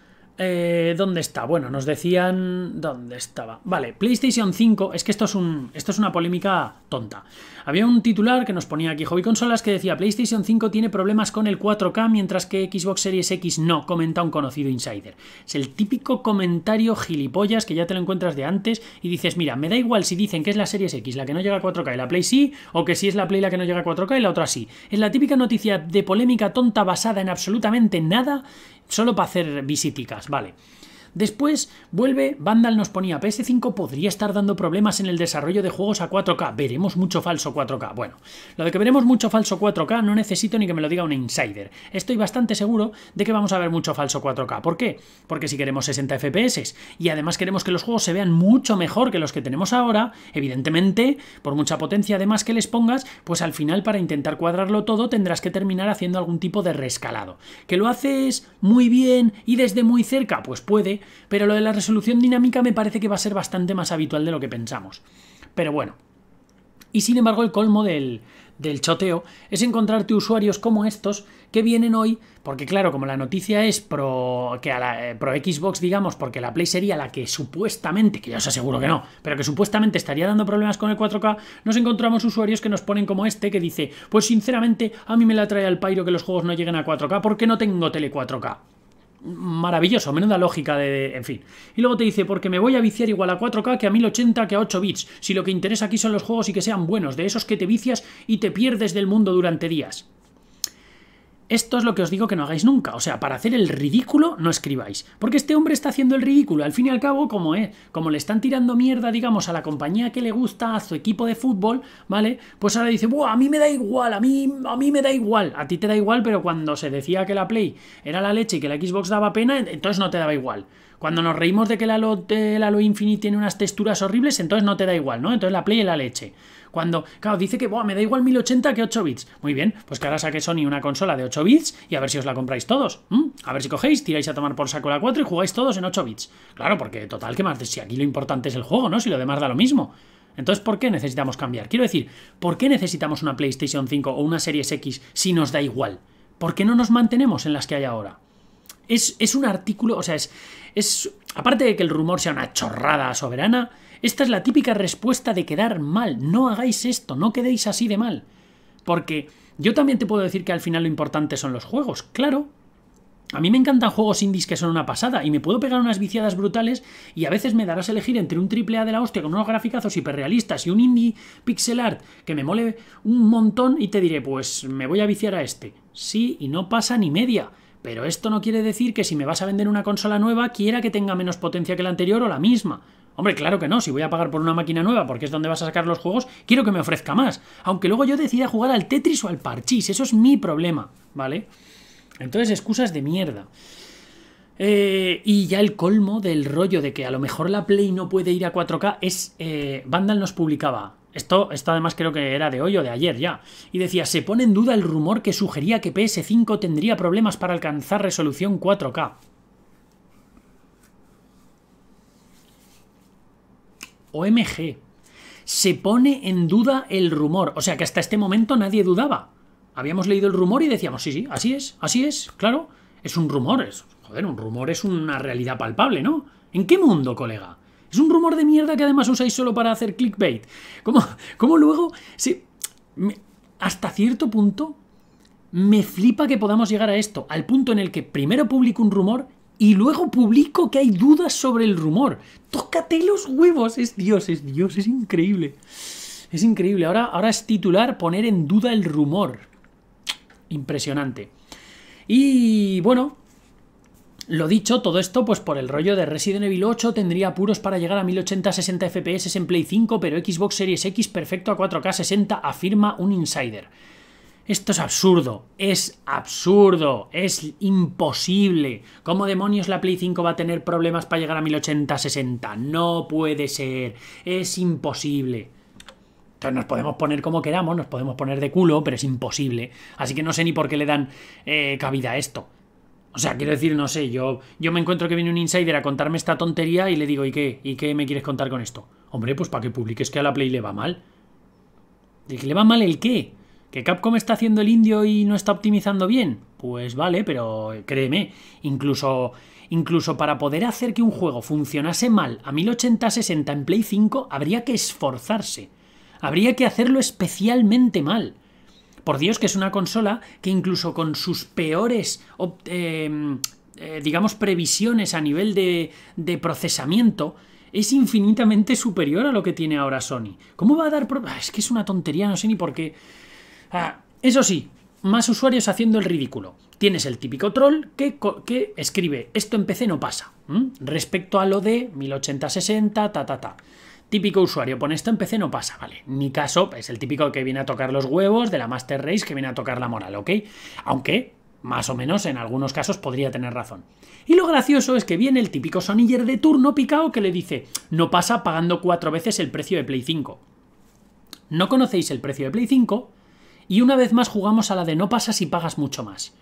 Eh, ¿Dónde está? Bueno, nos decían. ¿Dónde estaba? Vale, PlayStation 5. Es que esto es, un, esto es una polémica tonta. Había un titular que nos ponía aquí, Hobby Consolas, que decía: PlayStation 5 tiene problemas con el 4K, mientras que Xbox Series X no, comenta un conocido insider. Es el típico comentario gilipollas que ya te lo encuentras de antes y dices: Mira, me da igual si dicen que es la Series X la que no llega a 4K y la Play sí, o que sí es la Play la que no llega a 4K y la otra sí. Es la típica noticia de polémica tonta basada en absolutamente nada Solo para hacer visiticas, vale. Después vuelve, Vandal nos ponía, PS5 podría estar dando problemas en el desarrollo de juegos a 4K, veremos mucho falso 4K. Bueno, lo de que veremos mucho falso 4K no necesito ni que me lo diga un insider. Estoy bastante seguro de que vamos a ver mucho falso 4K. ¿Por qué? Porque si queremos 60 FPS y además queremos que los juegos se vean mucho mejor que los que tenemos ahora, evidentemente, por mucha potencia además que les pongas, pues al final para intentar cuadrarlo todo tendrás que terminar haciendo algún tipo de rescalado. ¿Que lo haces muy bien y desde muy cerca? Pues puede, pero lo de la resolución dinámica me parece que va a ser bastante más habitual de lo que pensamos. Pero bueno. Y sin embargo, el colmo del, del choteo es encontrarte usuarios como estos que vienen hoy, porque claro, como la noticia es pro, que a la, eh, pro Xbox, digamos, porque la Play sería la que supuestamente, que ya os aseguro que no, pero que supuestamente estaría dando problemas con el 4K, nos encontramos usuarios que nos ponen como este que dice, pues sinceramente a mí me la trae al pairo que los juegos no lleguen a 4K porque no tengo tele 4K maravilloso, menuda lógica de... en fin. Y luego te dice, porque me voy a viciar igual a 4K que a 1080 que a 8 bits, si lo que interesa aquí son los juegos y que sean buenos, de esos que te vicias y te pierdes del mundo durante días. Esto es lo que os digo que no hagáis nunca. O sea, para hacer el ridículo no escribáis. Porque este hombre está haciendo el ridículo. Al fin y al cabo, como, es? como le están tirando mierda, digamos, a la compañía que le gusta, a su equipo de fútbol, ¿vale? Pues ahora dice, Buah, a mí me da igual, a mí, a mí me da igual. A ti te da igual, pero cuando se decía que la Play era la leche y que la Xbox daba pena, entonces no te daba igual. Cuando nos reímos de que el Halo, Infinite tiene unas texturas horribles, entonces no te da igual, ¿no? Entonces la Play y la leche. Cuando, claro, dice que me da igual 1080 que 8 bits. Muy bien, pues que ahora saque Sony una consola de 8 bits y a ver si os la compráis todos. ¿Mm? A ver si cogéis, tiráis a tomar por saco la 4 y jugáis todos en 8 bits. Claro, porque total, que más? Si aquí lo importante es el juego, ¿no? Si lo demás da lo mismo. Entonces, ¿por qué necesitamos cambiar? Quiero decir, ¿por qué necesitamos una PlayStation 5 o una Series X si nos da igual? ¿Por qué no nos mantenemos en las que hay ahora? Es, un artículo, o sea, es, es. Aparte de que el rumor sea una chorrada soberana, esta es la típica respuesta de quedar mal. No hagáis esto, no quedéis así de mal. Porque yo también te puedo decir que al final lo importante son los juegos, claro. A mí me encantan juegos indies que son una pasada y me puedo pegar unas viciadas brutales y a veces me darás elegir entre un triple A de la hostia con unos graficazos hiperrealistas y un indie pixel art que me mole un montón y te diré, pues me voy a viciar a este. Sí, y no pasa ni media. Pero esto no quiere decir que si me vas a vender una consola nueva quiera que tenga menos potencia que la anterior o la misma. Hombre, claro que no, si voy a pagar por una máquina nueva porque es donde vas a sacar los juegos, quiero que me ofrezca más. Aunque luego yo decida jugar al Tetris o al Parchís, eso es mi problema, ¿vale? Entonces, excusas de mierda. Eh, y ya el colmo del rollo de que a lo mejor la Play no puede ir a 4K es... Eh, Vandal nos publicaba esto, esto además creo que era de hoy o de ayer ya. Y decía, se pone en duda el rumor que sugería que PS5 tendría problemas para alcanzar resolución 4K. OMG. Se pone en duda el rumor. O sea que hasta este momento nadie dudaba. Habíamos leído el rumor y decíamos, sí, sí, así es, así es, claro. Es un rumor, es, joder, un rumor es una realidad palpable, ¿no? ¿En qué mundo, colega? Es un rumor de mierda que además usáis solo para hacer clickbait. ¿Cómo, luego? Si, hasta cierto punto me flipa que podamos llegar a esto, al punto en el que primero publico un rumor y luego publico que hay dudas sobre el rumor. Tócate los huevos, es Dios, es Dios, es increíble. Es increíble. Ahora, ahora es titular poner en duda el rumor. Impresionante. Y bueno, lo dicho, todo esto pues por el rollo de Resident Evil 8 tendría apuros para llegar a 1080 60 FPS en Play 5, pero Xbox Series X perfecto a 4K 60 afirma un insider. Esto es absurdo, es absurdo, es imposible. ¿Cómo demonios la Play 5 va a tener problemas para llegar a 1080-60? No puede ser, es imposible. Entonces nos podemos poner como queramos, nos podemos poner de culo, pero es imposible. Así que no sé ni por qué le dan eh, cabida a esto. O sea, quiero decir, no sé, yo, yo me encuentro que viene un insider a contarme esta tontería y le digo, ¿y qué? ¿Y qué me quieres contar con esto? Hombre, pues para que publiques que a la Play le va mal. ¿De que le va mal el qué? ¿Que Capcom está haciendo el indio y no está optimizando bien? Pues vale, pero eh, créeme, incluso, incluso para poder hacer que un juego funcionase mal a 1080-60 en Play 5, habría que esforzarse. Habría que hacerlo especialmente mal. Por Dios, que es una consola que incluso con sus peores, em, eh, digamos, previsiones a nivel de, procesamiento, es infinitamente superior a lo que tiene ahora Sony. ¿Cómo va a dar es que es una tontería, no sé ni por qué. Ah, eso sí, más usuarios haciendo el ridículo. Tienes el típico troll que, escribe, esto en PC no pasa, respecto a lo de 1080-60, ta, ta, ta. Típico usuario, pone esto en PC no pasa, vale. Ni caso, es el típico que viene a tocar los huevos de la Master Race que viene a tocar la moral, ¿ok? Aunque, más o menos, en algunos casos podría tener razón. Y lo gracioso es que viene el típico soniller de turno picao que le dice, no pasa pagando cuatro veces el precio de Play 5. No conocéis el precio de Play 5 y una vez más jugamos a la de no pasa si pagas mucho más.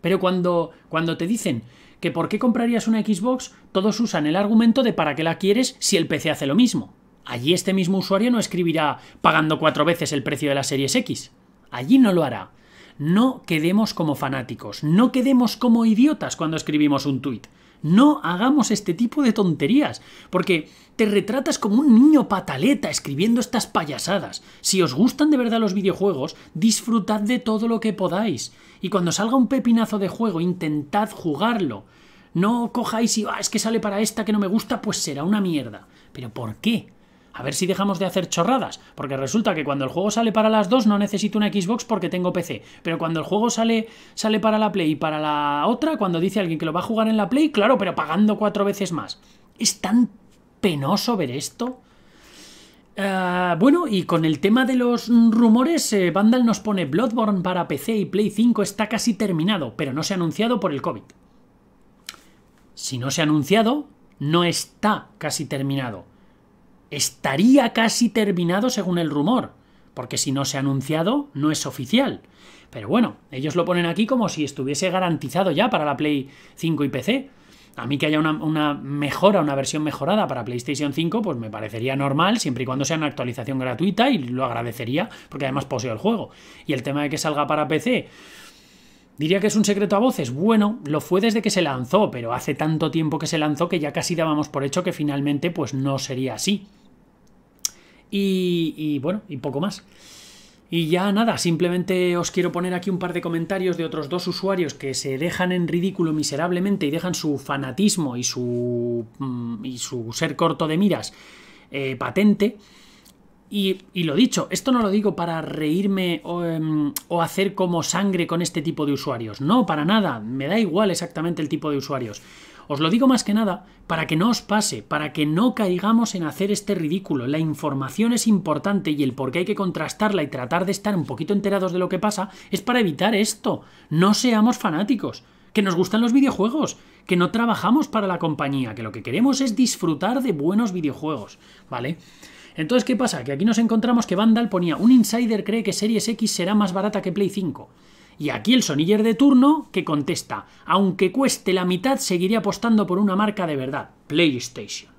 Pero cuando, cuando te dicen que por qué comprarías una Xbox, todos usan el argumento de para qué la quieres si el PC hace lo mismo. Allí este mismo usuario no escribirá pagando cuatro veces el precio de la Series X. Allí no lo hará. No quedemos como fanáticos, no quedemos como idiotas cuando escribimos un tuit. No hagamos este tipo de tonterías, porque te retratas como un niño pataleta escribiendo estas payasadas. Si os gustan de verdad los videojuegos, disfrutad de todo lo que podáis. Y cuando salga un pepinazo de juego, intentad jugarlo. No cojáis y, ah, es que sale para esta que no me gusta, pues será una mierda. Pero ¿por qué? A ver si dejamos de hacer chorradas, porque resulta que cuando el juego sale para las dos no necesito una Xbox porque tengo PC, pero cuando el juego sale, sale para la Play y para la otra, cuando dice alguien que lo va a jugar en la Play, claro, pero pagando cuatro veces más. Es tan penoso ver esto. Ah, bueno, y con el tema de los rumores, eh, Vandal nos pone Bloodborne para PC y Play 5 está casi terminado, pero no se ha anunciado por el COVID. Si no se ha anunciado, no está casi terminado estaría casi terminado según el rumor, porque si no se ha anunciado, no es oficial. Pero bueno, ellos lo ponen aquí como si estuviese garantizado ya para la Play 5 y PC. A mí que haya una, mejora, una versión mejorada para PlayStation 5, pues me parecería normal, siempre y cuando sea una actualización gratuita, y lo agradecería, porque además poseo el juego. Y el tema de que salga para PC, diría que es un secreto a voces. Bueno, lo fue desde que se lanzó, pero hace tanto tiempo que se lanzó que ya casi dábamos por hecho que finalmente pues no sería así. Y, bueno, y poco más. Y ya nada, simplemente os quiero poner aquí un par de comentarios de otros dos usuarios que se dejan en ridículo miserablemente y dejan su fanatismo y su, mm, y su ser corto de miras eh, patente. Y, y, lo dicho, esto no lo digo para reírme o, em, o, hacer como sangre con este tipo de usuarios. No, para nada. Me da igual exactamente el tipo de usuarios. Os lo digo más que nada para que no os pase, para que no caigamos en hacer este ridículo. La información es importante y el por qué hay que contrastarla y tratar de estar un poquito enterados de lo que pasa es para evitar esto. No seamos fanáticos que nos gustan los videojuegos, que no trabajamos para la compañía, que lo que queremos es disfrutar de buenos videojuegos, ¿vale? Entonces, ¿qué pasa? Que aquí nos encontramos que Vandal ponía, un insider cree que Series X será más barata que Play 5. Y aquí el soniller de turno que contesta, aunque cueste la mitad, seguiría apostando por una marca de verdad, PlayStation.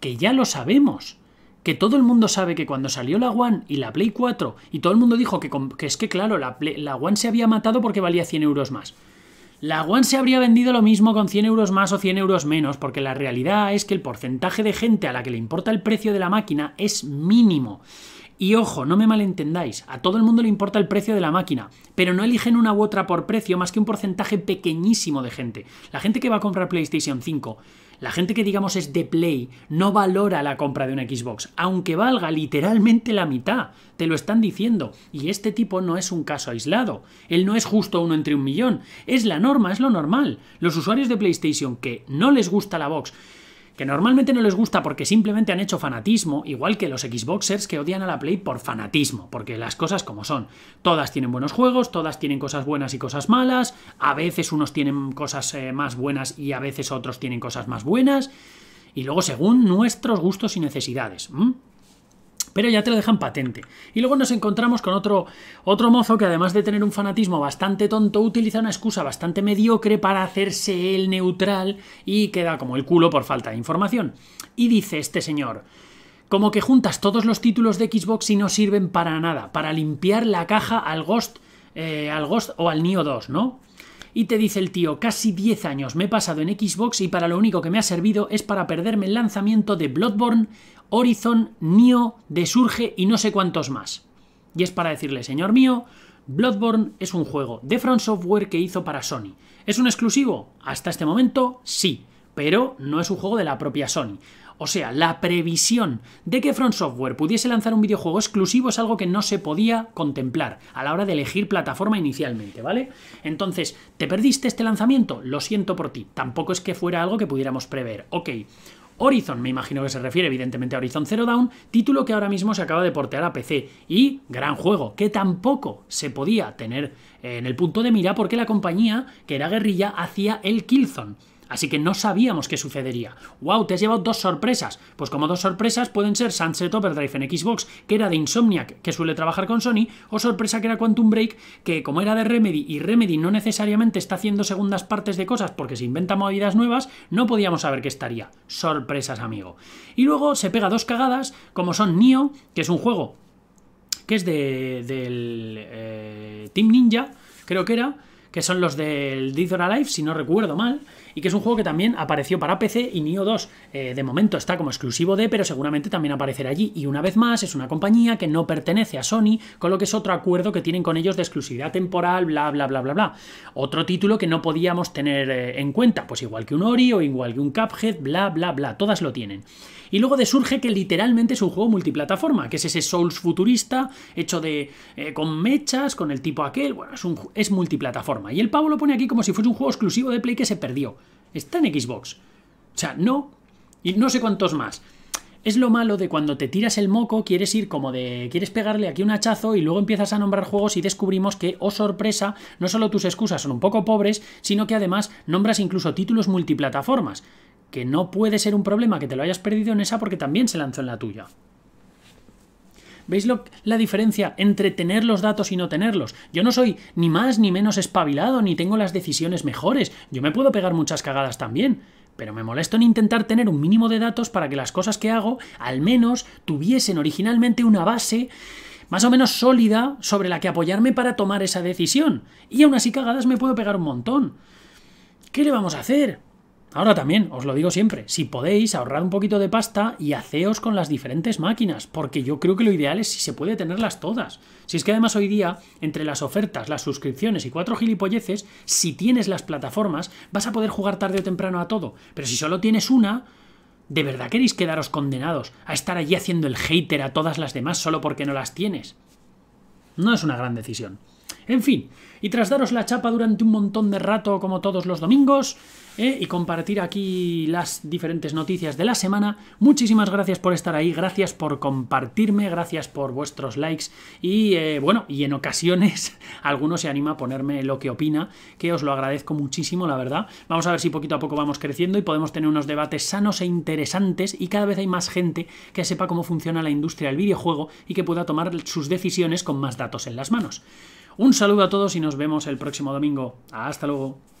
Que ya lo sabemos, que todo el mundo sabe que cuando salió la One y la Play 4, y todo el mundo dijo que, es que claro, la, la One se había matado porque valía 100 euros más. La One se habría vendido lo mismo con 100 euros más o 100 euros menos, porque la realidad es que el porcentaje de gente a la que le importa el precio de la máquina es mínimo. Y ojo, no me malentendáis, a todo el mundo le importa el precio de la máquina, pero no eligen una u otra por precio más que un porcentaje pequeñísimo de gente. La gente que va a comprar PlayStation 5, la gente que digamos es de Play, no valora la compra de una Xbox, aunque valga literalmente la mitad, te lo están diciendo. Y este tipo no es un caso aislado, él no es justo uno entre un millón, es la norma, es lo normal. Los usuarios de PlayStation que no les gusta la Box, que normalmente no les gusta porque simplemente han hecho fanatismo, igual que los Xboxers que odian a la Play por fanatismo, porque las cosas como son. Todas tienen buenos juegos, todas tienen cosas buenas y cosas malas, a veces unos tienen cosas eh, más buenas y a veces otros tienen cosas más buenas, y luego según nuestros gustos y necesidades. Pero ya te lo dejan patente. Y luego nos encontramos con otro, otro mozo que además de tener un fanatismo bastante tonto, utiliza una excusa bastante mediocre para hacerse el neutral y queda como el culo por falta de información. Y dice este señor, como que juntas todos los títulos de Xbox y no sirven para nada, para limpiar la caja al Ghost, eh, al Ghost o al Neo 2, ¿no? Y te dice el tío, casi 10 años me he pasado en Xbox y para lo único que me ha servido es para perderme el lanzamiento de Bloodborne Horizon, Nio, de Surge y no sé cuántos más. Y es para decirle, señor mío, Bloodborne es un juego de Front Software que hizo para Sony. ¿Es un exclusivo? Hasta este momento sí, pero no es un juego de la propia Sony. O sea, la previsión de que Front Software pudiese lanzar un videojuego exclusivo es algo que no se podía contemplar a la hora de elegir plataforma inicialmente, ¿vale? Entonces, ¿te perdiste este lanzamiento? Lo siento por ti. Tampoco es que fuera algo que pudiéramos prever. Ok, Horizon, me imagino que se refiere evidentemente a Horizon Zero Dawn, título que ahora mismo se acaba de portear a PC y gran juego que tampoco se podía tener eh, en el punto de mira porque la compañía, que era guerrilla, hacía el Killzone. Así que no sabíamos qué sucedería. ¡Wow! Te has llevado dos sorpresas. Pues como dos sorpresas pueden ser Sunset Overdrive en Xbox, que era de Insomniac, que suele trabajar con Sony, o sorpresa que era Quantum Break, que como era de Remedy y Remedy no necesariamente está haciendo segundas partes de cosas porque se inventa movidas nuevas, no podíamos saber qué estaría. Sorpresas, amigo. Y luego se pega dos cagadas, como son Nio, que es un juego que es de, del eh, Team Ninja, creo que era, que son los del Dead or Alive, si no recuerdo mal y que es un juego que también apareció para PC y Nioh 2. Eh, de momento está como exclusivo de, pero seguramente también aparecerá allí. Y una vez más, es una compañía que no pertenece a Sony, con lo que es otro acuerdo que tienen con ellos de exclusividad temporal, bla, bla, bla, bla, bla. Otro título que no podíamos tener eh, en cuenta, pues igual que un Ori o igual que un Cuphead, bla, bla, bla. Todas lo tienen. Y luego de surge que literalmente es un juego multiplataforma, que es ese Souls futurista, hecho de. Eh, con mechas, con el tipo aquel. Bueno, es, es multiplataforma. Y el pavo lo pone aquí como si fuese un juego exclusivo de Play que se perdió. Está en Xbox. O sea, no. Y no sé cuántos más. Es lo malo de cuando te tiras el moco, quieres ir como de. quieres pegarle aquí un hachazo y luego empiezas a nombrar juegos y descubrimos que, oh sorpresa, no solo tus excusas son un poco pobres, sino que además nombras incluso títulos multiplataformas que no puede ser un problema que te lo hayas perdido en esa porque también se lanzó en la tuya. ¿Veis lo, la diferencia entre tener los datos y no tenerlos? Yo no soy ni más ni menos espabilado, ni tengo las decisiones mejores. Yo me puedo pegar muchas cagadas también. Pero me molesto en intentar tener un mínimo de datos para que las cosas que hago al menos tuviesen originalmente una base más o menos sólida sobre la que apoyarme para tomar esa decisión. Y aún así cagadas me puedo pegar un montón. ¿Qué le vamos a hacer? Ahora también, os lo digo siempre, si podéis ahorrar un poquito de pasta y haceos con las diferentes máquinas, porque yo creo que lo ideal es si se puede tenerlas todas. Si es que además hoy día, entre las ofertas, las suscripciones y cuatro gilipolleces, si tienes las plataformas, vas a poder jugar tarde o temprano a todo. Pero si solo tienes una, ¿de verdad queréis quedaros condenados a estar allí haciendo el hater a todas las demás solo porque no las tienes? No es una gran decisión. En fin, y tras daros la chapa durante un montón de rato como todos los domingos, ¿eh? y compartir aquí las diferentes noticias de la semana. Muchísimas gracias por estar ahí, gracias por compartirme, gracias por vuestros likes y eh, bueno, y en ocasiones *laughs* alguno se anima a ponerme lo que opina, que os lo agradezco muchísimo, la verdad. Vamos a ver si poquito a poco vamos creciendo y podemos tener unos debates sanos e interesantes y cada vez hay más gente que sepa cómo funciona la industria del videojuego y que pueda tomar sus decisiones con más datos en las manos. Un saludo a todos y nos vemos el próximo domingo. Hasta luego.